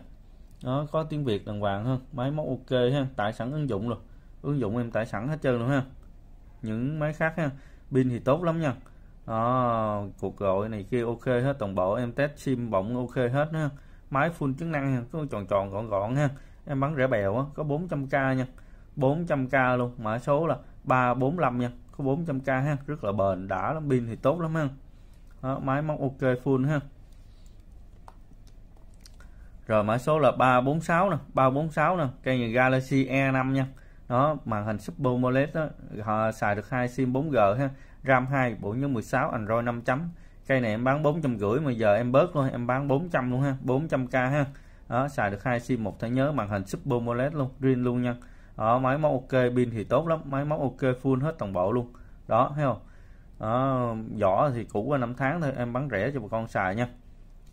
nó có tiếng Việt đàng hoàng hơn máy móc ok ha tải sẵn ứng dụng rồi ứng dụng em tải sẵn hết trơn luôn ha những máy khác ha pin thì tốt lắm nha đó, ờ, cuộc gọi này kia ok hết toàn bộ em test sim bỗng ok hết ha máy full chức năng ha. cứ tròn tròn gọn gọn ha em bắn rẻ bèo á có 400k nha 400k luôn mã số là 345 nha có 400k ha rất là bền đã lắm pin thì tốt lắm ha đó, máy móc ok full ha rồi mã số là 346 nè 346 nè cây này Galaxy E5 nha đó màn hình Super AMOLED đó xài được hai sim 4G ha RAM 2 bộ nhớ 16 Android 5 chấm cây này em bán rưỡi mà giờ em bớt luôn em bán 400 luôn ha 400k ha đó, xài được hai sim một thẻ nhớ màn hình Super AMOLED luôn green luôn nha ở máy móc ok pin thì tốt lắm máy móc ok full hết toàn bộ luôn đó thấy không đó, vỏ thì cũ qua 5 tháng thôi em bán rẻ cho bà con xài nha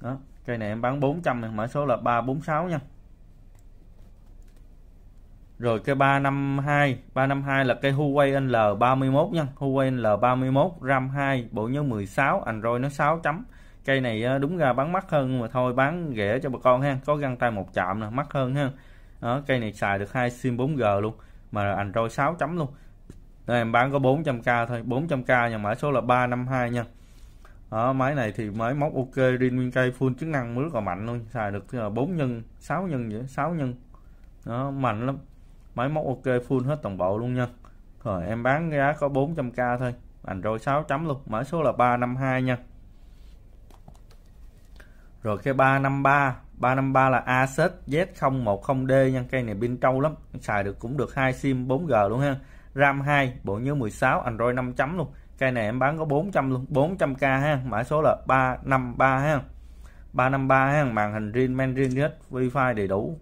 đó, cây này em bán 400 mã số là 346 nha rồi cây 352 352 là cây Huawei L31 nha Huawei L31 RAM 2 bộ nhớ 16 Android nó 6 chấm cây này ờ, đúng ra bán mắc hơn mà thôi bán rẻ cho bà con ha có găng tay một chạm nè mắc hơn ha đó, cây này xài được hai sim 4G luôn mà Android 6 chấm luôn Đây, em bán có 400k thôi 400k nhà mã số là 352 nha đó, máy này thì mới móc ok riêng nguyên cây full chức năng mới còn mạnh luôn xài được 4 ờ, nhân 6 nhân vậy 6 nhân nó mạnh lắm máy móc ok full hết toàn bộ luôn nha rồi em bán giá có 400k thôi Android 6 chấm luôn mã số là 352 nha rồi cái 353 353 là Asus e Z010D nha cây này pin trâu lắm xài được cũng được hai sim 4G luôn ha RAM 2 bộ nhớ 16 Android 5 chấm luôn cây này em bán có 400 luôn 400k ha mã số là 353 ha 353 ha màn hình Rin men Rin hết wifi đầy đủ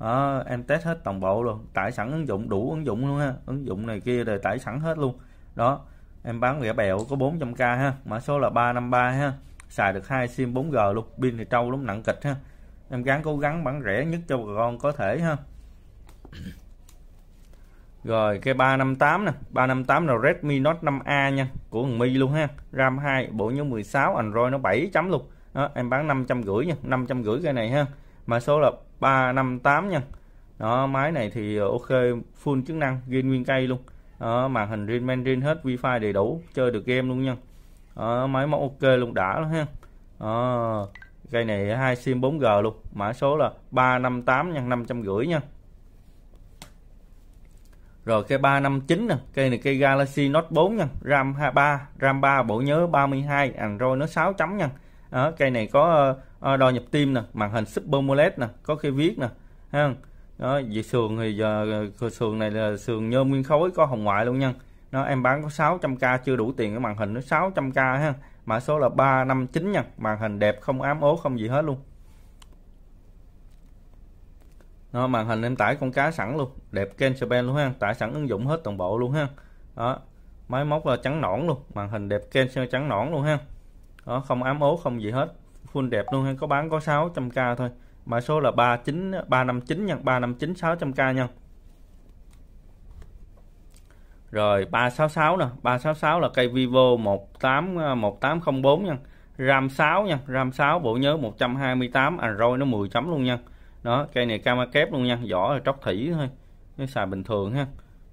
đó, ờ, em test hết toàn bộ luôn tải sẵn ứng dụng đủ ứng dụng luôn ha ứng dụng này kia đều tải sẵn hết luôn đó em bán rẻ bèo có 400k ha mã số là 353 ha xài được hai sim 4G luôn pin thì trâu lắm nặng kịch ha em gắng cố gắng bán rẻ nhất cho bà con có thể ha rồi cái 358 nè 358 là Redmi Note 5A nha của thằng Mi luôn ha RAM 2 bộ nhớ 16 Android nó 7 chấm luôn đó, em bán 550 nha 550 cái này ha mã số là 358 nha đó máy này thì ờ, ok full chức năng game nguyên cây luôn đó, màn hình rin men rin hết wifi đầy đủ chơi được game luôn nha đó, máy móc ok luôn đã luôn ha đó, cây này hai sim 4G luôn mã số là 358 nhân 550 nha rồi cây 359 nè cây này cây Galaxy Note 4 nha RAM 23 RAM 3 bộ nhớ 32 Android nó 6 chấm nha đó, cây này có ờ, Ờ, đo nhịp tim nè màn hình super AMOLED nè có khi viết nè ha đó về sườn thì giờ ờ, sườn này là sườn nhôm nguyên khối có hồng ngoại luôn nha nó em bán có 600k chưa đủ tiền cái màn hình nó 600k ha mã số là 359 nha màn hình đẹp không ám ố không gì hết luôn nó màn hình em tải con cá sẵn luôn đẹp Ken Ben luôn ha tải sẵn ứng dụng hết toàn bộ luôn ha đó máy móc là trắng nõn luôn màn hình đẹp Ken trắng nõn luôn ha đó, không ám ố không gì hết full đẹp luôn ha có bán có 600k thôi mã số là 39 359 nha 359 600k nha rồi 366 nè 366 là cây Vivo 18 1804 nha RAM 6 nha RAM 6 bộ nhớ 128 Android nó 10 chấm luôn nha đó cây này camera kép luôn nha vỏ là tróc thủy thôi nó xài bình thường ha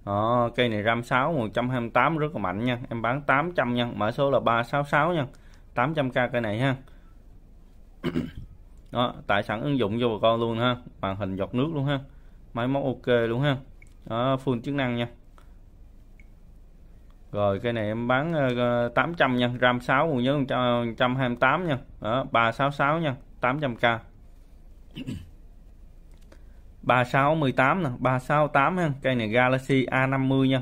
đó, cây này RAM 6 128 rất là mạnh nha em bán 800 nha mã số là 366 nha 800k cây này ha đó tại sẵn ứng dụng cho bà con luôn ha màn hình giọt nước luôn ha máy móc ok luôn ha đó full chức năng nha rồi cái này em bán 800 ờ, ờ, nha RAM 6 còn nhớ 128 nha đó, 366 nha 800k 3618 nè 368 ha cây này Galaxy A50 nha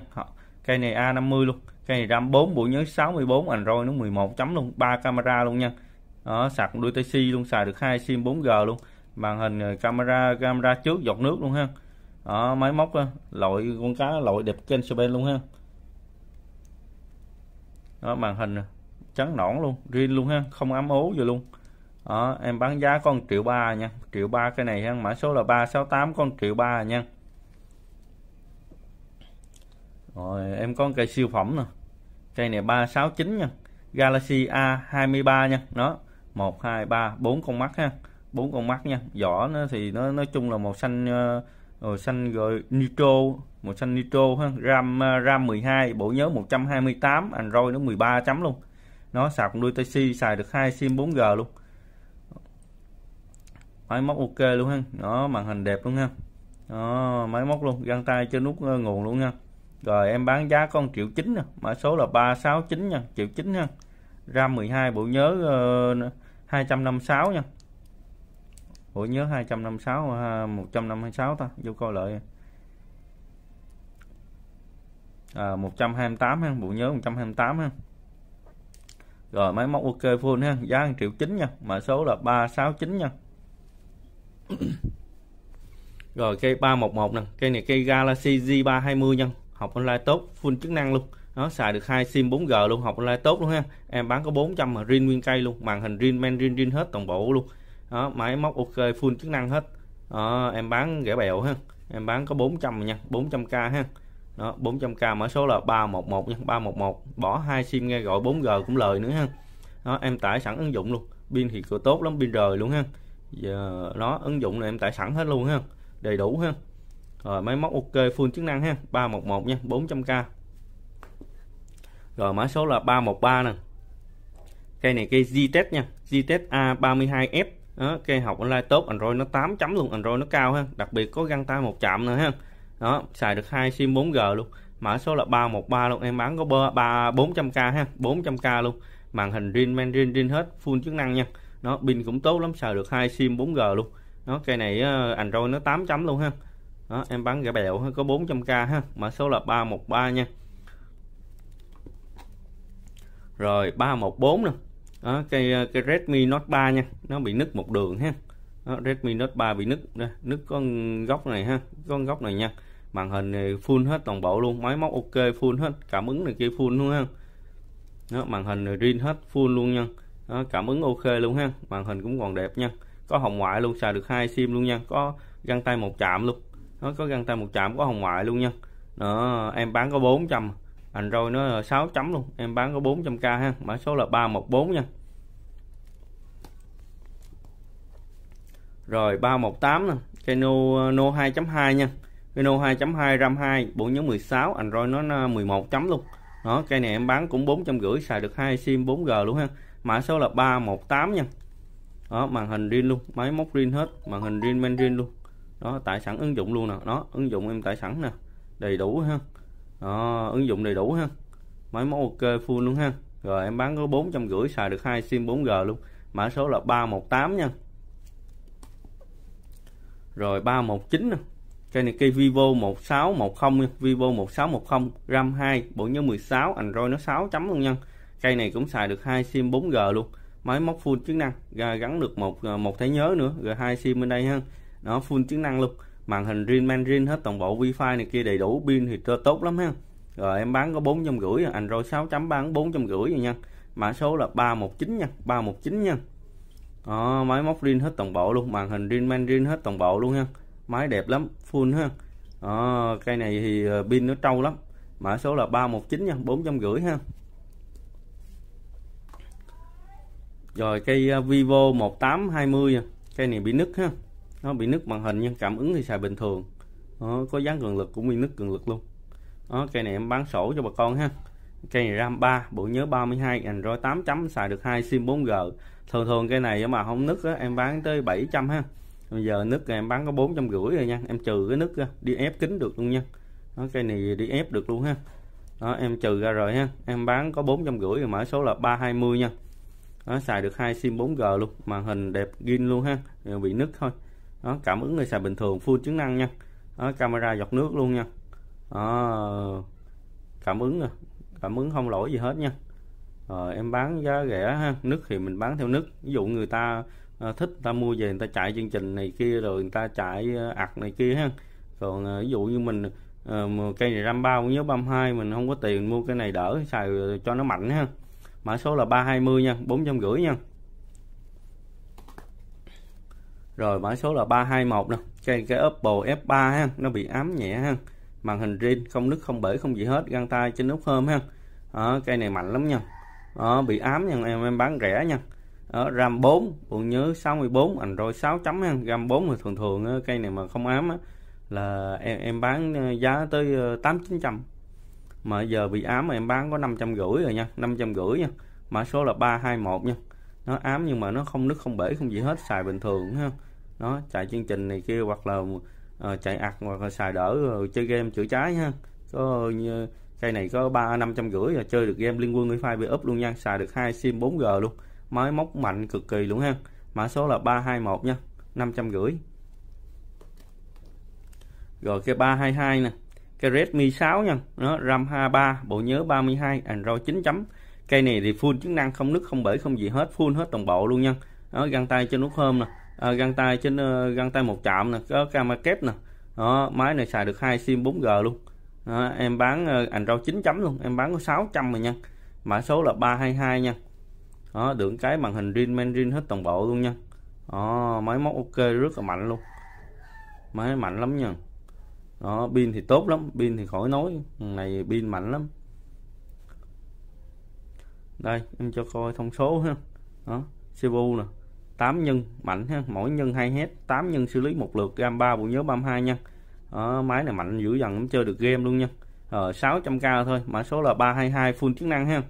cây này A50 luôn cây này RAM 4 bộ nhớ 64 Android nó 11 chấm luôn ba camera luôn nha đó sạc đuôi tay si luôn xài được hai sim 4G luôn màn hình ờ, camera camera trước giọt nước luôn ha đó máy móc đó. Ờ, loại con cá loại đẹp kênh bên luôn ha đó màn hình ờ, trắng nõn luôn riêng luôn ha không ấm ố gì luôn đó em bán giá con triệu ba nha triệu ba cái này ha mã số là 368 con triệu ba nha rồi em có cây siêu phẩm nè cây này 369 nha Galaxy A23 nha nó 1 2 3 4 con mắt ha bốn con mắt nha vỏ nó thì nó nói chung là màu xanh ờ, màu xanh rồi nitro màu xanh nitro ha ram ờ, ram 12 bộ nhớ 128 android nó 13 chấm luôn nó sạc đuôi taxi xài được hai sim 4g luôn máy móc ok luôn ha nó màn hình đẹp luôn ha đó, máy móc luôn găng tay cho nút ờ, nguồn luôn nha rồi em bán giá con triệu chín nè mã số là 369 nha triệu chín nha ram 12 bộ nhớ uh, 256 nha Ủa nhớ 256 156 à, ta vô coi lại à, 128 ha bộ nhớ 128 ha rồi máy móc ok full ha giá 1 triệu 9 nha mã số là 369 nha rồi cây 311 nè cây này cây Galaxy G320 nha học online tốt full chức năng luôn nó xài được hai sim 4G luôn học online tốt luôn ha em bán có 400 mà riêng nguyên cây luôn màn hình riêng men riêng rin hết toàn bộ luôn đó máy móc ok full chức năng hết đó, em bán rẻ bèo ha em bán có 400 nha 400k ha đó 400k mã số là 311 nha 311 bỏ hai sim nghe gọi 4G cũng lời nữa ha đó em tải sẵn ứng dụng luôn pin thì cửa tốt lắm pin rời luôn ha giờ nó ứng dụng này em tải sẵn hết luôn ha đầy đủ ha rồi máy móc ok full chức năng ha 311 nha 400k rồi mã số là 313 nè cây này cây Ztech nha Ztech A32F đó, cây học online tốt Android nó 8 chấm luôn Android nó cao ha đặc biệt có găng tay một chạm nữa ha đó xài được hai sim 4G luôn mã số là 313 luôn em bán có 3 400k ha 400k luôn màn hình rin men rin rin hết full chức năng nha nó pin cũng tốt lắm xài được hai sim 4G luôn nó cây này ờ, Android nó 8 chấm luôn ha đó, em bán gã bèo có 400k ha mã số là 313 nha rồi 314 nè đó, cái cái Redmi Note 3 nha nó bị nứt một đường ha đó, Redmi Note 3 bị nứt đây, nứt con góc này ha con góc này nha màn hình này full hết toàn bộ luôn máy móc ok full hết cảm ứng này kia full luôn ha đó, màn hình này rin hết full luôn nha đó, cảm ứng ok luôn ha màn hình cũng còn đẹp nha có hồng ngoại luôn xài được hai sim luôn nha có găng tay một chạm luôn nó có găng tay một chạm có hồng ngoại luôn nha đó, em bán có 400 Android nó là 6 chấm luôn em bán có 400k ha mã số là 314 nha rồi 318 nè Keno No 2.2 nha Keno 2.2 RAM 2 bộ nhớ 16 Android nó 11 chấm luôn đó cây này em bán cũng 450 xài được hai sim 4G luôn ha mã số là 318 nha đó màn hình riêng luôn máy móc riêng hết màn hình riêng men riêng luôn đó tải sẵn ứng dụng luôn nè đó ứng dụng em tải sẵn nè đầy đủ ha đó, ứng dụng đầy đủ ha máy móc ok full luôn ha rồi em bán có bốn trăm rưỡi xài được hai sim 4G luôn mã số là 318 nha rồi 319 nè cây này cây Vivo 1610 nha. Vivo 1610 RAM 2 bộ nhớ 16 Android nó 6 chấm luôn nha cây này cũng xài được hai sim 4G luôn máy móc full chức năng gắn được một à, một thẻ nhớ nữa rồi hai sim bên đây ha nó full chức năng luôn màn hình Green Mandarin hết toàn bộ wifi này kia đầy đủ pin thì tốt lắm ha rồi em bán có bốn trăm rưỡi à, Android sáu chấm bán bốn trăm rưỡi rồi nha mã số là 319 nha 319 nha à, máy móc Green hết toàn bộ luôn màn hình Green Mandarin hết toàn bộ luôn ha máy đẹp lắm full ha à, cây này thì ờ, pin nó trâu lắm mã số là 319 nha bốn trăm 450 ha rồi cây ờ, Vivo 1820 à, cây này bị nứt ha nó bị nứt màn hình nhưng cảm ứng thì xài bình thường đó, ờ, có dán cường lực cũng bị nứt cường lực luôn đó, ờ, cây này em bán sổ cho bà con ha cây này RAM 3 bộ nhớ 32 Android 8 chấm xài được hai sim 4G thường thường cây này mà không nứt á, em bán tới 700 ha bây giờ nứt em bán có rưỡi rồi nha em trừ cái nứt ra đi ép kính được luôn nha đó, ờ, cây này đi ép được luôn ha đó, em trừ ra rồi ha em bán có 450 rồi mã số là 320 nha đó, xài được hai sim 4G luôn màn hình đẹp gin luôn ha bị nứt thôi đó cảm ứng người xài bình thường full chức năng nha đó, camera giọt nước luôn nha đó, cảm ứng rồi cảm ứng không lỗi gì hết nha rồi em bán giá rẻ ha nước thì mình bán theo nước ví dụ người ta ờ, thích người ta mua về người ta chạy chương trình này kia rồi người ta chạy ờ, ạt này kia ha còn ờ, ví dụ như mình uh, cây này ram bao nhớ 32 mình không có tiền mua cái này đỡ xài cho nó mạnh ha mã số là 320 nha bốn trăm rưỡi nha rồi mã số là 321 nè trên cái apple F3 ha nó bị ám nhẹ ha màn hình zin không nứt không bể không gì hết găng tay trên nút hôm ha đó, cây này mạnh lắm nha đó, bị ám nha em em bán rẻ nha đó, RAM 4 bộ nhớ 64 Android 6 chấm ha RAM 4 thì thường thường cây này mà không ám là em, em bán ờ, giá tới 8 ờ, 900 mà giờ bị ám mà em bán có 550 rồi nha 550 nha mã số là 321 nha nó ám nhưng mà nó không nứt không bể không gì hết xài bình thường ha đó chạy chương trình này kia hoặc là uh, chạy ạt hoặc là xài đỡ uh, chơi game chữa cháy ha có uh, cây này có ba năm trăm rưỡi là chơi được game liên quân wifi bị up luôn nha xài được hai sim 4g luôn máy móc mạnh cực kỳ luôn ha mã số là 321 nha năm trăm rưỡi rồi cái 322 nè cái Redmi 6 nha nó RAM 23 bộ nhớ 32 Android 9 chấm cây này thì full chức năng không nứt không bể không gì hết full hết toàn bộ luôn nha nó găng tay cho nút home nè à, găng tay trên uh, găng tay một chạm nè có camera kép nè đó máy này xài được hai sim 4G luôn đó, em bán uh, rau 9 chấm luôn em bán có 600 rồi nha mã số là 322 nha đó được cái màn hình rin men rin hết toàn bộ luôn nha đó, máy móc ok rất là mạnh luôn máy mạnh lắm nha đó pin thì tốt lắm pin thì khỏi nói này pin mạnh lắm đây em cho coi thông số ha đó CPU nè 8 nhân mạnh ha mỗi nhân hai hết 8 nhân xử lý một lượt ram 3 bộ nhớ 32 nha đó, máy này mạnh dữ dằn cũng chơi được game luôn nha ờ, 600k thôi mã số là 322 full chức năng ha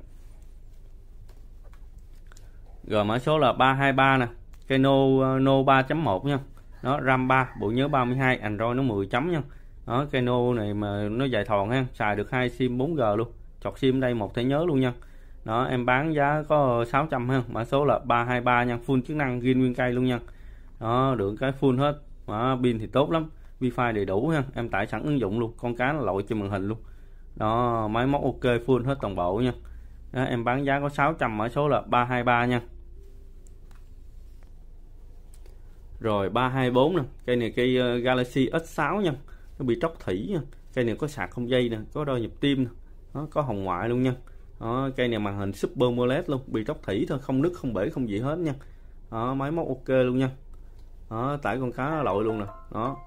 rồi mã số là 323 nè keno no, no 3.1 nha nó RAM 3 bộ nhớ 32 Android nó 10 chấm nha đó, keno này mà nó dài thòn ha xài được hai sim 4G luôn chọt sim đây một thẻ nhớ luôn nha đó em bán giá có 600 ha mã số là 323 nha full chức năng ghi nguyên cây luôn nha đó được cái full hết đó, pin thì tốt lắm wifi đầy đủ ha em tải sẵn ứng dụng luôn con cá nó lội trên màn hình luôn đó máy móc ok full hết toàn bộ nha đó, em bán giá có 600 mã số là 323 nha rồi 324 nè cây này cây ờ, Galaxy S6 nha nó bị tróc thủy nha cây này có sạc không dây nè có đôi nhịp tim nè nó có hồng ngoại luôn nha đó, cây này màn hình super AMOLED luôn bị tróc thủy thôi không nứt không bể không gì hết nha đó, máy móc ok luôn nha đó, tải con cá lội luôn nè đó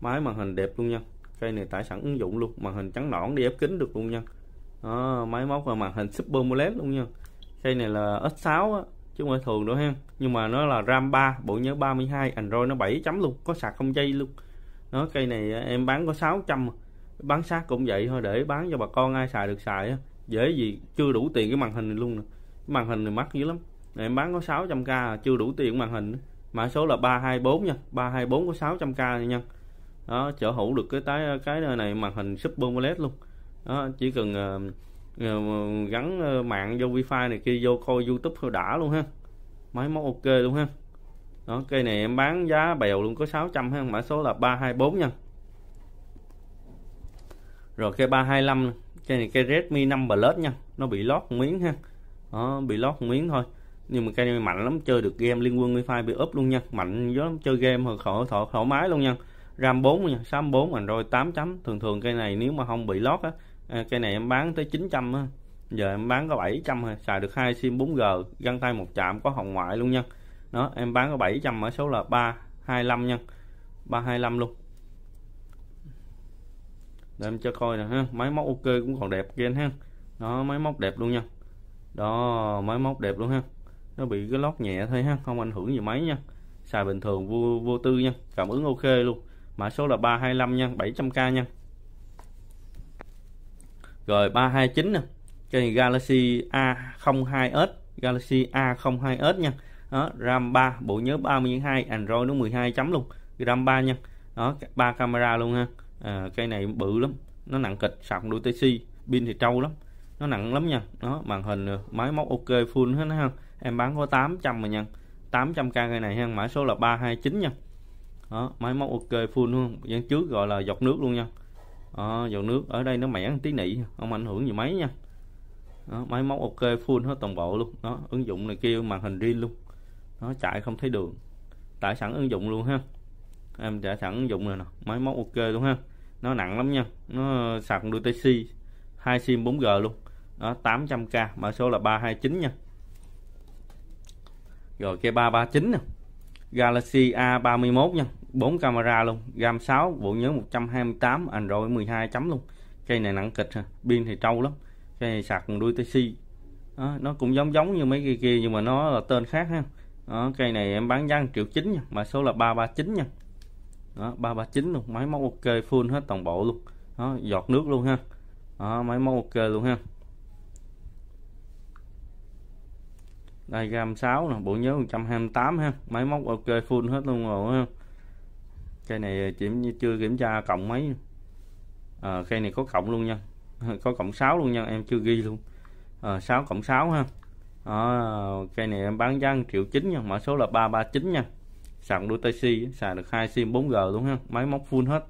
máy màn hình đẹp luôn nha cây này tải sẵn ứng dụng luôn màn hình trắng nõn đi ép kính được luôn nha đó, máy móc và màn hình super AMOLED luôn nha cây này là S6 á, chứ không phải thường đâu ha nhưng mà nó là RAM 3 bộ nhớ 32 Android nó 7 chấm luôn có sạc không dây luôn nó cây này em bán có 600 bán sát cũng vậy thôi để bán cho bà con ai xài được xài á dễ gì chưa đủ tiền cái màn hình này luôn nè cái màn hình này mắc dữ lắm này em bán có 600k à, chưa đủ tiền màn hình mã số là 324 nha 324 có 600k nha đó sở hữu được cái tái cái này màn hình super OLED luôn đó chỉ cần uh, gắn ờ, mạng vô wifi này kia vô coi youtube thôi đã luôn ha máy móc ok luôn ha đó cây này em bán giá bèo luôn có 600 ha mã số là 324 nha rồi cây 325 cái này cái Redmi 5 Plus nha nó bị lót miếng ha đó, bị lót miếng thôi nhưng mà cái này mạnh lắm chơi được game liên quân wifi bị úp luôn nha mạnh lắm chơi game hồi thoải thoải thoải mái luôn nha RAM 4 nha 64 rồi 8 chấm thường thường cây này nếu mà không bị lót á à, cây này em bán tới 900 á giờ em bán có 700 rồi xài được hai sim 4G găng tay một chạm có hồng ngoại luôn nha đó em bán có 700 mã số là 325 nha 325 luôn để em cho coi nè ha máy móc ok cũng còn đẹp kia ha đó máy móc đẹp luôn nha đó máy móc đẹp luôn ha nó bị cái lót nhẹ thôi ha không ảnh hưởng gì máy nha xài bình thường vô vô tư nha cảm ứng ok luôn mã số là 325 nha 700k nha rồi 329 nè cái Galaxy A02s Galaxy A02s nha đó, RAM 3 bộ nhớ 32 Android nó 12 chấm luôn RAM 3 nha đó ba camera luôn ha à, cây này bự lắm nó nặng kịch sạc đuôi taxi pin thì trâu lắm nó nặng lắm nha đó, màn hình ờ, máy móc ok full hết ha em bán có 800 mà nha 800k cây này ha mã số là 329 nha đó, máy móc ok full luôn dán trước gọi là giọt nước luôn nha đó, dầu nước ở đây nó mẻ tí nị không ảnh hưởng gì máy nha đó, máy móc ok full hết toàn bộ luôn đó ứng dụng này kia màn hình riêng luôn nó chạy không thấy đường tải sẵn ứng dụng luôn ha em đã sẵn ứng dụng rồi nè máy móc ok luôn ha nó nặng lắm nha nó sạc được tới si hai sim 4G luôn đó 800k mã số là 329 nha rồi cái 339 nè Galaxy A31 nha 4 camera luôn RAM 6 bộ nhớ 128 Android 12 chấm luôn cây này nặng kịch ha pin thì trâu lắm cây này sạc đuôi TC đó, nó cũng giống giống như mấy cây kia nhưng mà nó là tên khác ha đó, cây này em bán giá 1 triệu chín nha mã số là 339 nha đó, 339 luôn máy móc ok full hết toàn bộ luôn đó, giọt nước luôn ha đó, máy móc ok luôn ha đây gam 6 nè bộ nhớ 128 ha máy móc ok full hết luôn rồi ha cây này chỉ chưa kiểm tra cộng mấy à, cây này có cộng luôn nha có cộng 6 luôn nha em chưa ghi luôn à, ờ, 6 cộng 6 ha à, cây này em bán giá 1 triệu 9 nha mã số là 339 nha sạc đôi tai si xài được hai sim 4G luôn ha máy móc full hết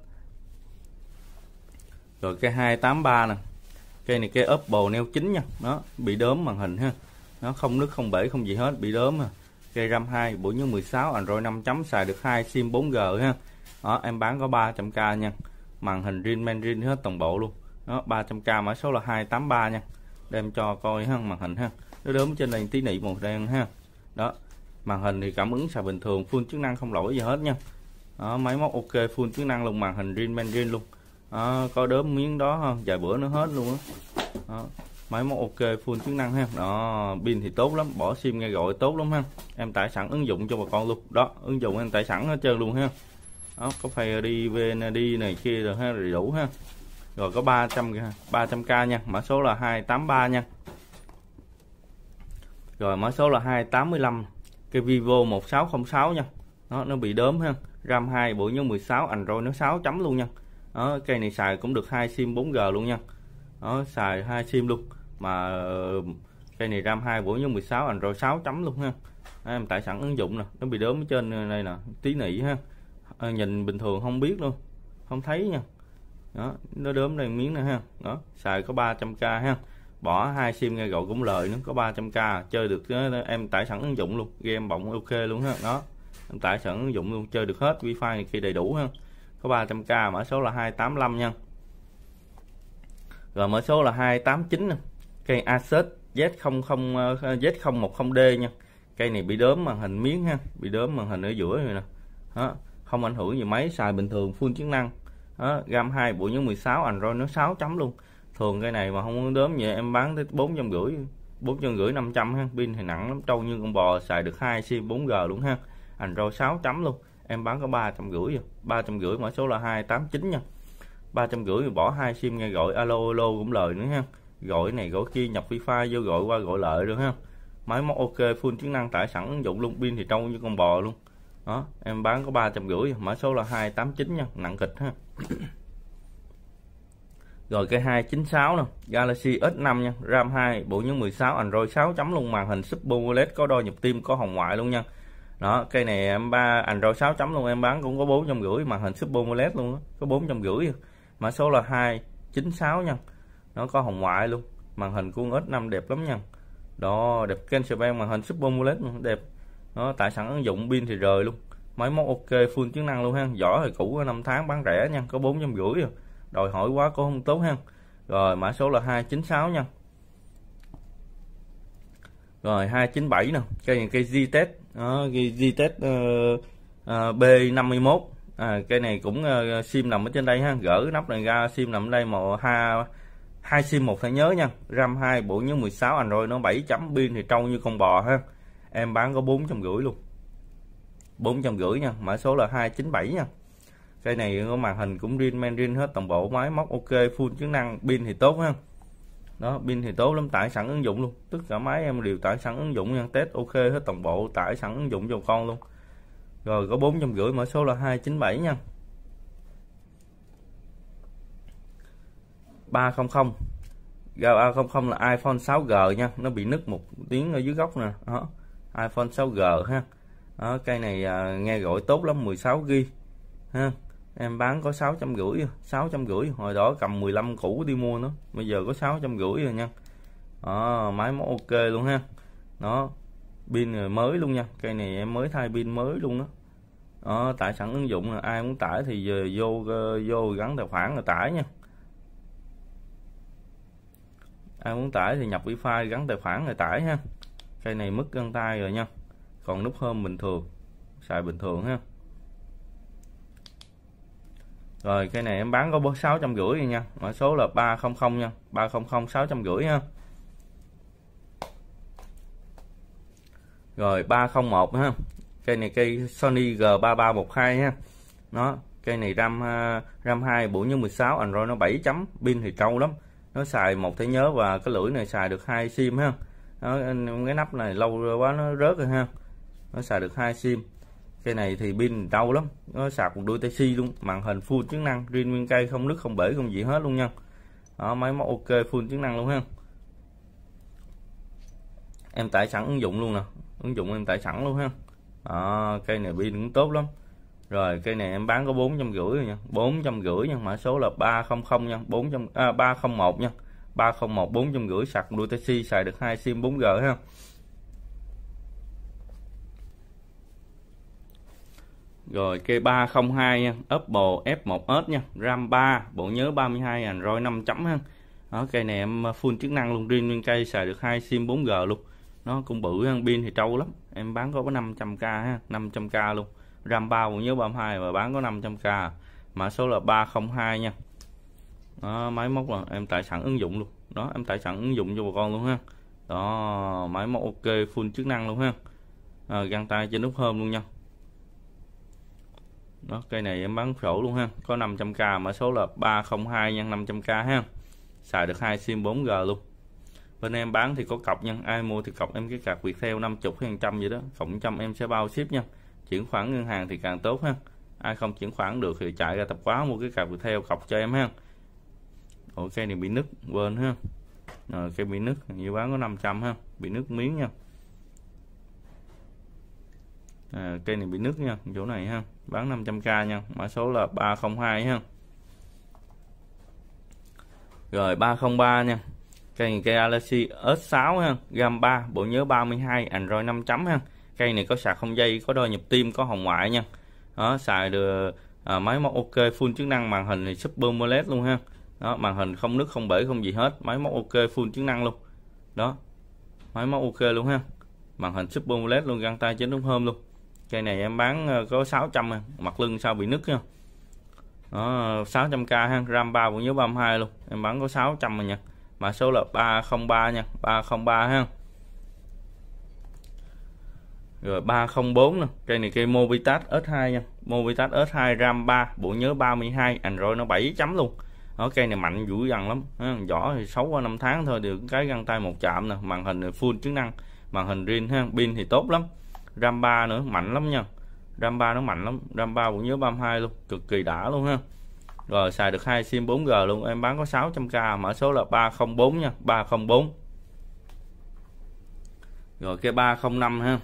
rồi cái 283 nè cây này cái Oppo neo chính nha nó bị đốm màn hình ha nó không nước không bể không gì hết bị đốm à cây RAM 2 bộ nhớ 16 Android 5 chấm xài được hai sim 4G ha đó em bán có 300k nha màn hình rin men rin hết toàn bộ luôn đó 300k mã số là 283 nha đem cho coi ha màn hình ha nó đốm trên này tí nị màu đen ha đó màn hình thì cảm ứng xài bình thường full chức năng không lỗi gì hết nha đó, máy móc ok full chức năng luôn màn hình rin men luôn đó, có đớm miếng đó không vài bữa nữa hết luôn đó. máy móc ok full chức năng ha đó pin thì tốt lắm bỏ sim nghe gọi tốt lắm ha em tải sẵn ứng dụng cho bà con luôn đó ứng dụng em tải sẵn hết trơn luôn ha đó, có phải đi đi này kia rồi ha đầy đủ ha rồi có 300 300k nha mã số là 283 nha rồi mã số là 285 cái Vivo 1606 nha đó, nó bị đốm ha RAM 2 bộ nhớ 16 Android nó 6 chấm luôn nha đó, cây này xài cũng được hai sim 4G luôn nha đó, xài hai sim luôn mà ờ, cây này RAM 2 bộ nhớ 16 Android 6 chấm luôn ha à, em tải sẵn ứng dụng nè nó bị đốm ở trên đây nè tí nỉ ha à, nhìn bình thường không biết luôn không thấy nha đó nó đốm đây miếng này ha đó xài có 300k ha bỏ hai sim nghe gọi cũng lời nữa có 300k à. chơi được em tải sẵn ứng dụng luôn game bỗng ok luôn ha đó em tải sẵn ứng dụng luôn chơi được hết wifi này kia đầy đủ ha có 300k mã số là 285 nha rồi mã số là 289 nè cây Asus Z00 ờ, Z010D nha cây này bị đốm màn hình miếng ha bị đốm màn hình ở giữa rồi nè đó. không ảnh hưởng gì mấy xài bình thường full chức năng đó. RAM 2 bộ nhớ 16 Android nó 6 chấm luôn thường cái này mà không muốn đốm vậy em bán tới bốn trăm rưỡi bốn trăm rưỡi năm trăm ha pin thì nặng lắm trâu như con bò xài được hai sim 4G luôn ha Android 6 chấm luôn em bán có ba trăm rưỡi à. ba trăm rưỡi mã số là hai tám chín nha ba trăm rưỡi bỏ hai sim nghe gọi alo alo cũng lời nữa ha gọi này gọi kia nhập wifi vô gọi qua gọi lợi được ha máy móc ok full chức năng tải sẵn ứng dụng luôn pin thì trâu như con bò luôn đó em bán có ba trăm rưỡi mã số là hai tám chín nha nặng kịch ha rồi cái 296 nè Galaxy S5 nha RAM 2 bộ nhớ 16 Android 6 chấm luôn màn hình Super OLED có đo nhịp tim có hồng ngoại luôn nha đó cây này em ba Android 6 chấm luôn em bán cũng có bốn trăm rưỡi màn hình Super OLED luôn đó. có bốn trăm rưỡi à. mã số là 296 nha nó có hồng ngoại luôn màn hình của S5 đẹp lắm nha đó đẹp cancer ban màn hình Super OLED đẹp nó tại sẵn ứng dụng pin thì rời luôn máy móc ok full chức năng luôn ha giỏ thì cũ năm tháng bán rẻ nha có bốn trăm rưỡi à đòi hỏi quá cũng không tốt ha rồi mã số là 296 nha rồi 297 nè cây này cây Z-Test cây Z-Test uh, uh, B51 à, cây này cũng uh, sim nằm ở trên đây ha gỡ nắp này ra sim nằm ở đây mà hai hai sim một thẻ nhớ nha RAM 2 bộ nhớ 16 Android nó 7 chấm pin thì trâu như con bò ha em bán có bốn trăm rưỡi luôn bốn trăm rưỡi nha mã số là 297 nha cây này có màn hình cũng zin men zin hết toàn bộ máy móc ok full chức năng pin thì tốt ha đó pin thì tốt lắm tải sẵn ứng dụng luôn tất cả máy em đều tải sẵn ứng dụng nha test ok hết toàn bộ tải sẵn ứng dụng cho con luôn rồi có bốn trăm rưỡi mã số là 297 nha 300 GA00 là iPhone 6G nha nó bị nứt một tiếng ở dưới góc nè đó. iPhone 6G ha đó, cây này à, nghe gọi tốt lắm 16 g ha em bán có sáu trăm rưỡi à, sáu trăm rưỡi hồi đó cầm 15 củ đi mua nữa bây giờ có sáu trăm rưỡi rồi nha à, máy móc ok luôn ha nó pin rồi mới luôn nha cây này em mới thay pin mới luôn đó à, tải sẵn ứng dụng là ai muốn tải thì giờ vô ờ, vô gắn tài khoản rồi tải nha ai muốn tải thì nhập wifi gắn tài khoản rồi tải ha cây này mất găng tay rồi nha còn nút hôm bình thường xài bình thường ha rồi cây này em bán có sáu trăm rưỡi nha mã số là ba 300 nha ba sáu trăm rưỡi nha rồi ba một ha cây này cây Sony g ba ba một hai ha nó cây này RAM à, RAM hai bộ nhớ 16 Android nó 7 chấm pin thì trâu lắm nó xài một thẻ nhớ và cái lưỡi này xài được hai sim ha nó, cái nắp này lâu quá nó rớt rồi ha nó xài được hai sim cây này thì pin đau lắm nó sạc một đôi tay si luôn màn hình full chức năng riêng nguyên cây không nước không bể không gì hết luôn nha đó, máy móc ok full chức năng luôn ha em tải sẵn ứng dụng luôn nè ứng dụng em tải sẵn luôn ha đó, cây này pin cũng tốt lắm rồi cây này em bán có bốn trăm rưỡi nha bốn trăm rưỡi nha mã số là ba không không nha bốn trăm à, ba không một nha ba không một bốn trăm rưỡi sạc đôi đuôi taxi xài được hai sim 4G ha Rồi K302 nha, Apple F1S nha, RAM 3, bộ nhớ 32, Android 5 chấm ha. Đó, cây này em uh, full chức năng luôn, riêng nguyên cây xài được hai sim 4G luôn. Nó cũng bự ha, pin thì trâu lắm. Em bán có có 500k ha, 500k luôn. RAM 3 bộ nhớ 32 và bán có 500k. Mã số là 302 nha. Đó, máy móc là em tải sẵn ứng dụng luôn. Đó, em tải sẵn ứng dụng cho bà con luôn ha. Đó, máy móc ok, full chức năng luôn ha. À, găng tay trên nút home luôn nha đó cây này em bán sổ luôn ha có 500k mã số là 302 nhân 500k ha xài được hai sim 4G luôn bên em bán thì có cọc nha ai mua thì cọc em cái cạc việt theo 50 hàng trăm gì đó cộng trăm em sẽ bao ship nha chuyển khoản ngân hàng thì càng tốt ha ai không chuyển khoản được thì chạy ra tập quá mua cái cạc việt theo cọc cho em ha ok cây này bị nứt quên ha rồi cây bị nứt như bán có 500 ha bị nứt miếng nha à, cây này bị nứt nha chỗ này ha bán 500k nha mã số là 302 ha rồi 303 nha cây này cây Galaxy S6 ha gam 3 bộ nhớ 32 Android 5 chấm ha cây này có sạc không dây có đo nhịp tim có hồng ngoại nha đó xài được à, máy móc ok full chức năng màn hình thì super AMOLED luôn ha đó màn hình không nước không bể không gì hết máy móc ok full chức năng luôn đó máy móc ok luôn ha màn hình super AMOLED luôn găng tay trên đúng hôm luôn cây này em bán ờ, có 600 à, mặt lưng sao bị nứt nha đó, 600k ha ram 3 cũng nhớ 32 luôn em bán có 600 mà nha mà số là 303 nha 303 ha rồi 304 nè cây này cây Movitat S2 nha Movitat S2 RAM 3 bộ nhớ 32 Android nó 7 chấm luôn ở cây này mạnh dữ dằn lắm vỏ thì 6 qua 5 tháng thôi được cái găng tay một chạm nè màn hình full chức năng màn hình riêng ha pin thì tốt lắm ram 3 nữa mạnh lắm nha ram 3 nó mạnh lắm ram 3 cũng nhớ 32 luôn cực kỳ đã luôn ha rồi xài được hai sim 4G luôn em bán có 600k mã số là 304 nha 304 rồi cái 305 ha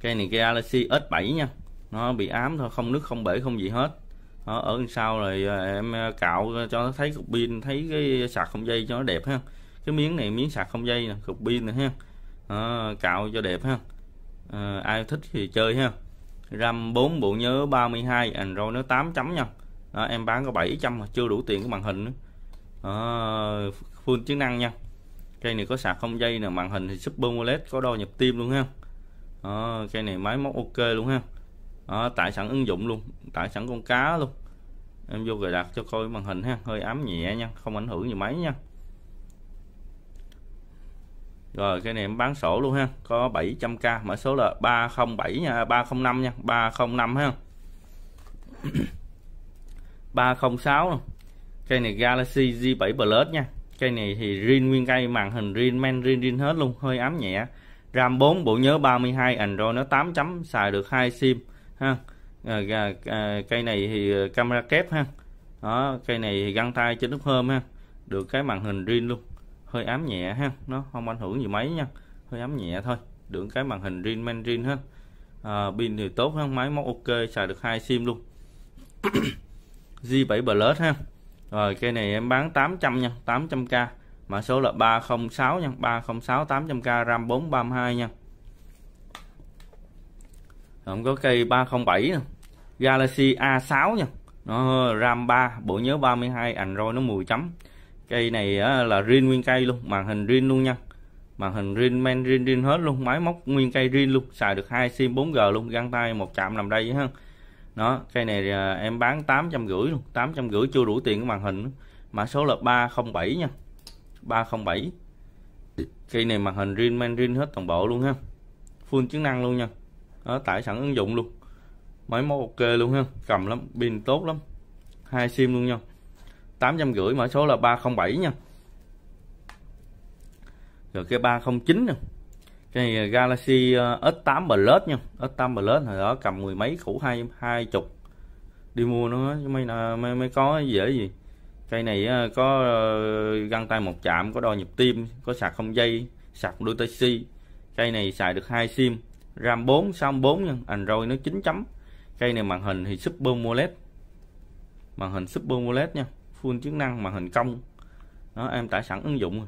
cây này cái Galaxy S7 nha nó bị ám thôi không nước không bể không gì hết đó, ở sau rồi à, em à, cạo cho nó thấy cục pin thấy cái sạc không dây cho nó đẹp ha cái miếng này miếng sạc không dây nè cục pin này ha đó, cạo cho đẹp ha à, ai thích thì chơi ha RAM 4 bộ nhớ 32 Android nó 8 chấm nha đó, em bán có 700 mà chưa đủ tiền cái màn hình nữa à, full chức năng nha cây này có sạc không dây nè màn hình thì super OLED có đo nhịp tim luôn ha à, cây này máy móc ok luôn ha à, tại sẵn ứng dụng luôn tải sẵn con cá luôn em vô cài đặt cho coi màn hình ha hơi ám nhẹ nha không ảnh hưởng gì máy nha rồi cái này em bán sổ luôn ha, có 700k, mã số là 307 nha, 305 nha, 305 ha. 306 luôn. Cây này Galaxy z 7 Plus nha. Cây này thì riêng nguyên cây, màn hình riêng, men riêng riêng hết luôn, hơi ấm nhẹ. RAM 4, bộ nhớ 32, Android nó 8 chấm, xài được hai SIM ha. À, à, cây này thì à, camera kép ha. Đó, cây này thì găng tay trên nút home ha. Được cái màn hình riêng luôn hơi ám nhẹ ha nó không ảnh hưởng gì mấy nha hơi ám nhẹ thôi được cái màn hình rin men rin ha à, pin thì tốt ha máy móc ok xài được hai sim luôn G7 Plus ha rồi cây này em bán 800 nha 800k mã số là 306 nha 306 800k RAM 432 nha không có cây 307 nè Galaxy A6 nha nó RAM 3 bộ nhớ 32 Android nó 10 chấm cây này là riêng nguyên cây luôn màn hình riêng luôn nha màn hình riêng men riêng riêng hết luôn máy móc nguyên cây riêng luôn xài được hai sim 4G luôn găng tay một chạm nằm đây ha nó cây này à, em bán tám trăm rưỡi luôn tám trăm rưỡi chưa đủ tiền cái màn hình mã số là 307 nha 307 cây này màn hình riêng men riêng hết toàn bộ luôn ha full chức năng luôn nha đó, tải sẵn ứng dụng luôn máy móc ok luôn ha cầm lắm pin tốt lắm hai sim luôn nha 850 mã số là 307 nha rồi cái 309 nè cái này Galaxy ờ, S8 Plus nha S8 Plus hồi đó cầm mười mấy củ hai hai chục đi mua nó mới mới, mới có dễ gì cây này ờ, có ờ, găng tay một chạm có đo nhịp tim có sạc không dây sạc đôi taxi cây này xài được hai sim RAM 4 64 nha Android nó 9 chấm cây này màn hình thì Super AMOLED màn hình Super AMOLED nha full chức năng màn hình cong đó em tải sẵn ứng dụng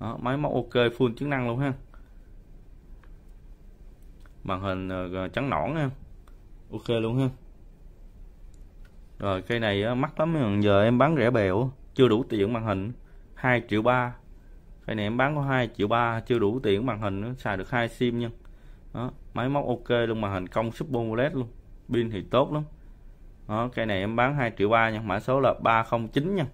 đó, máy móc ok full chức năng luôn ha màn hình ờ, trắng nõn ha ok luôn ha rồi cây này mắc lắm giờ em bán rẻ bèo chưa đủ tiền màn hình 2 triệu ba cây này em bán có 2 triệu ba chưa đủ tiền màn hình nữa xài được hai sim nha đó, máy móc ok luôn màn hình cong super OLED luôn pin thì tốt lắm đó, cây này em bán 2 triệu ba nha mã số là 309 nha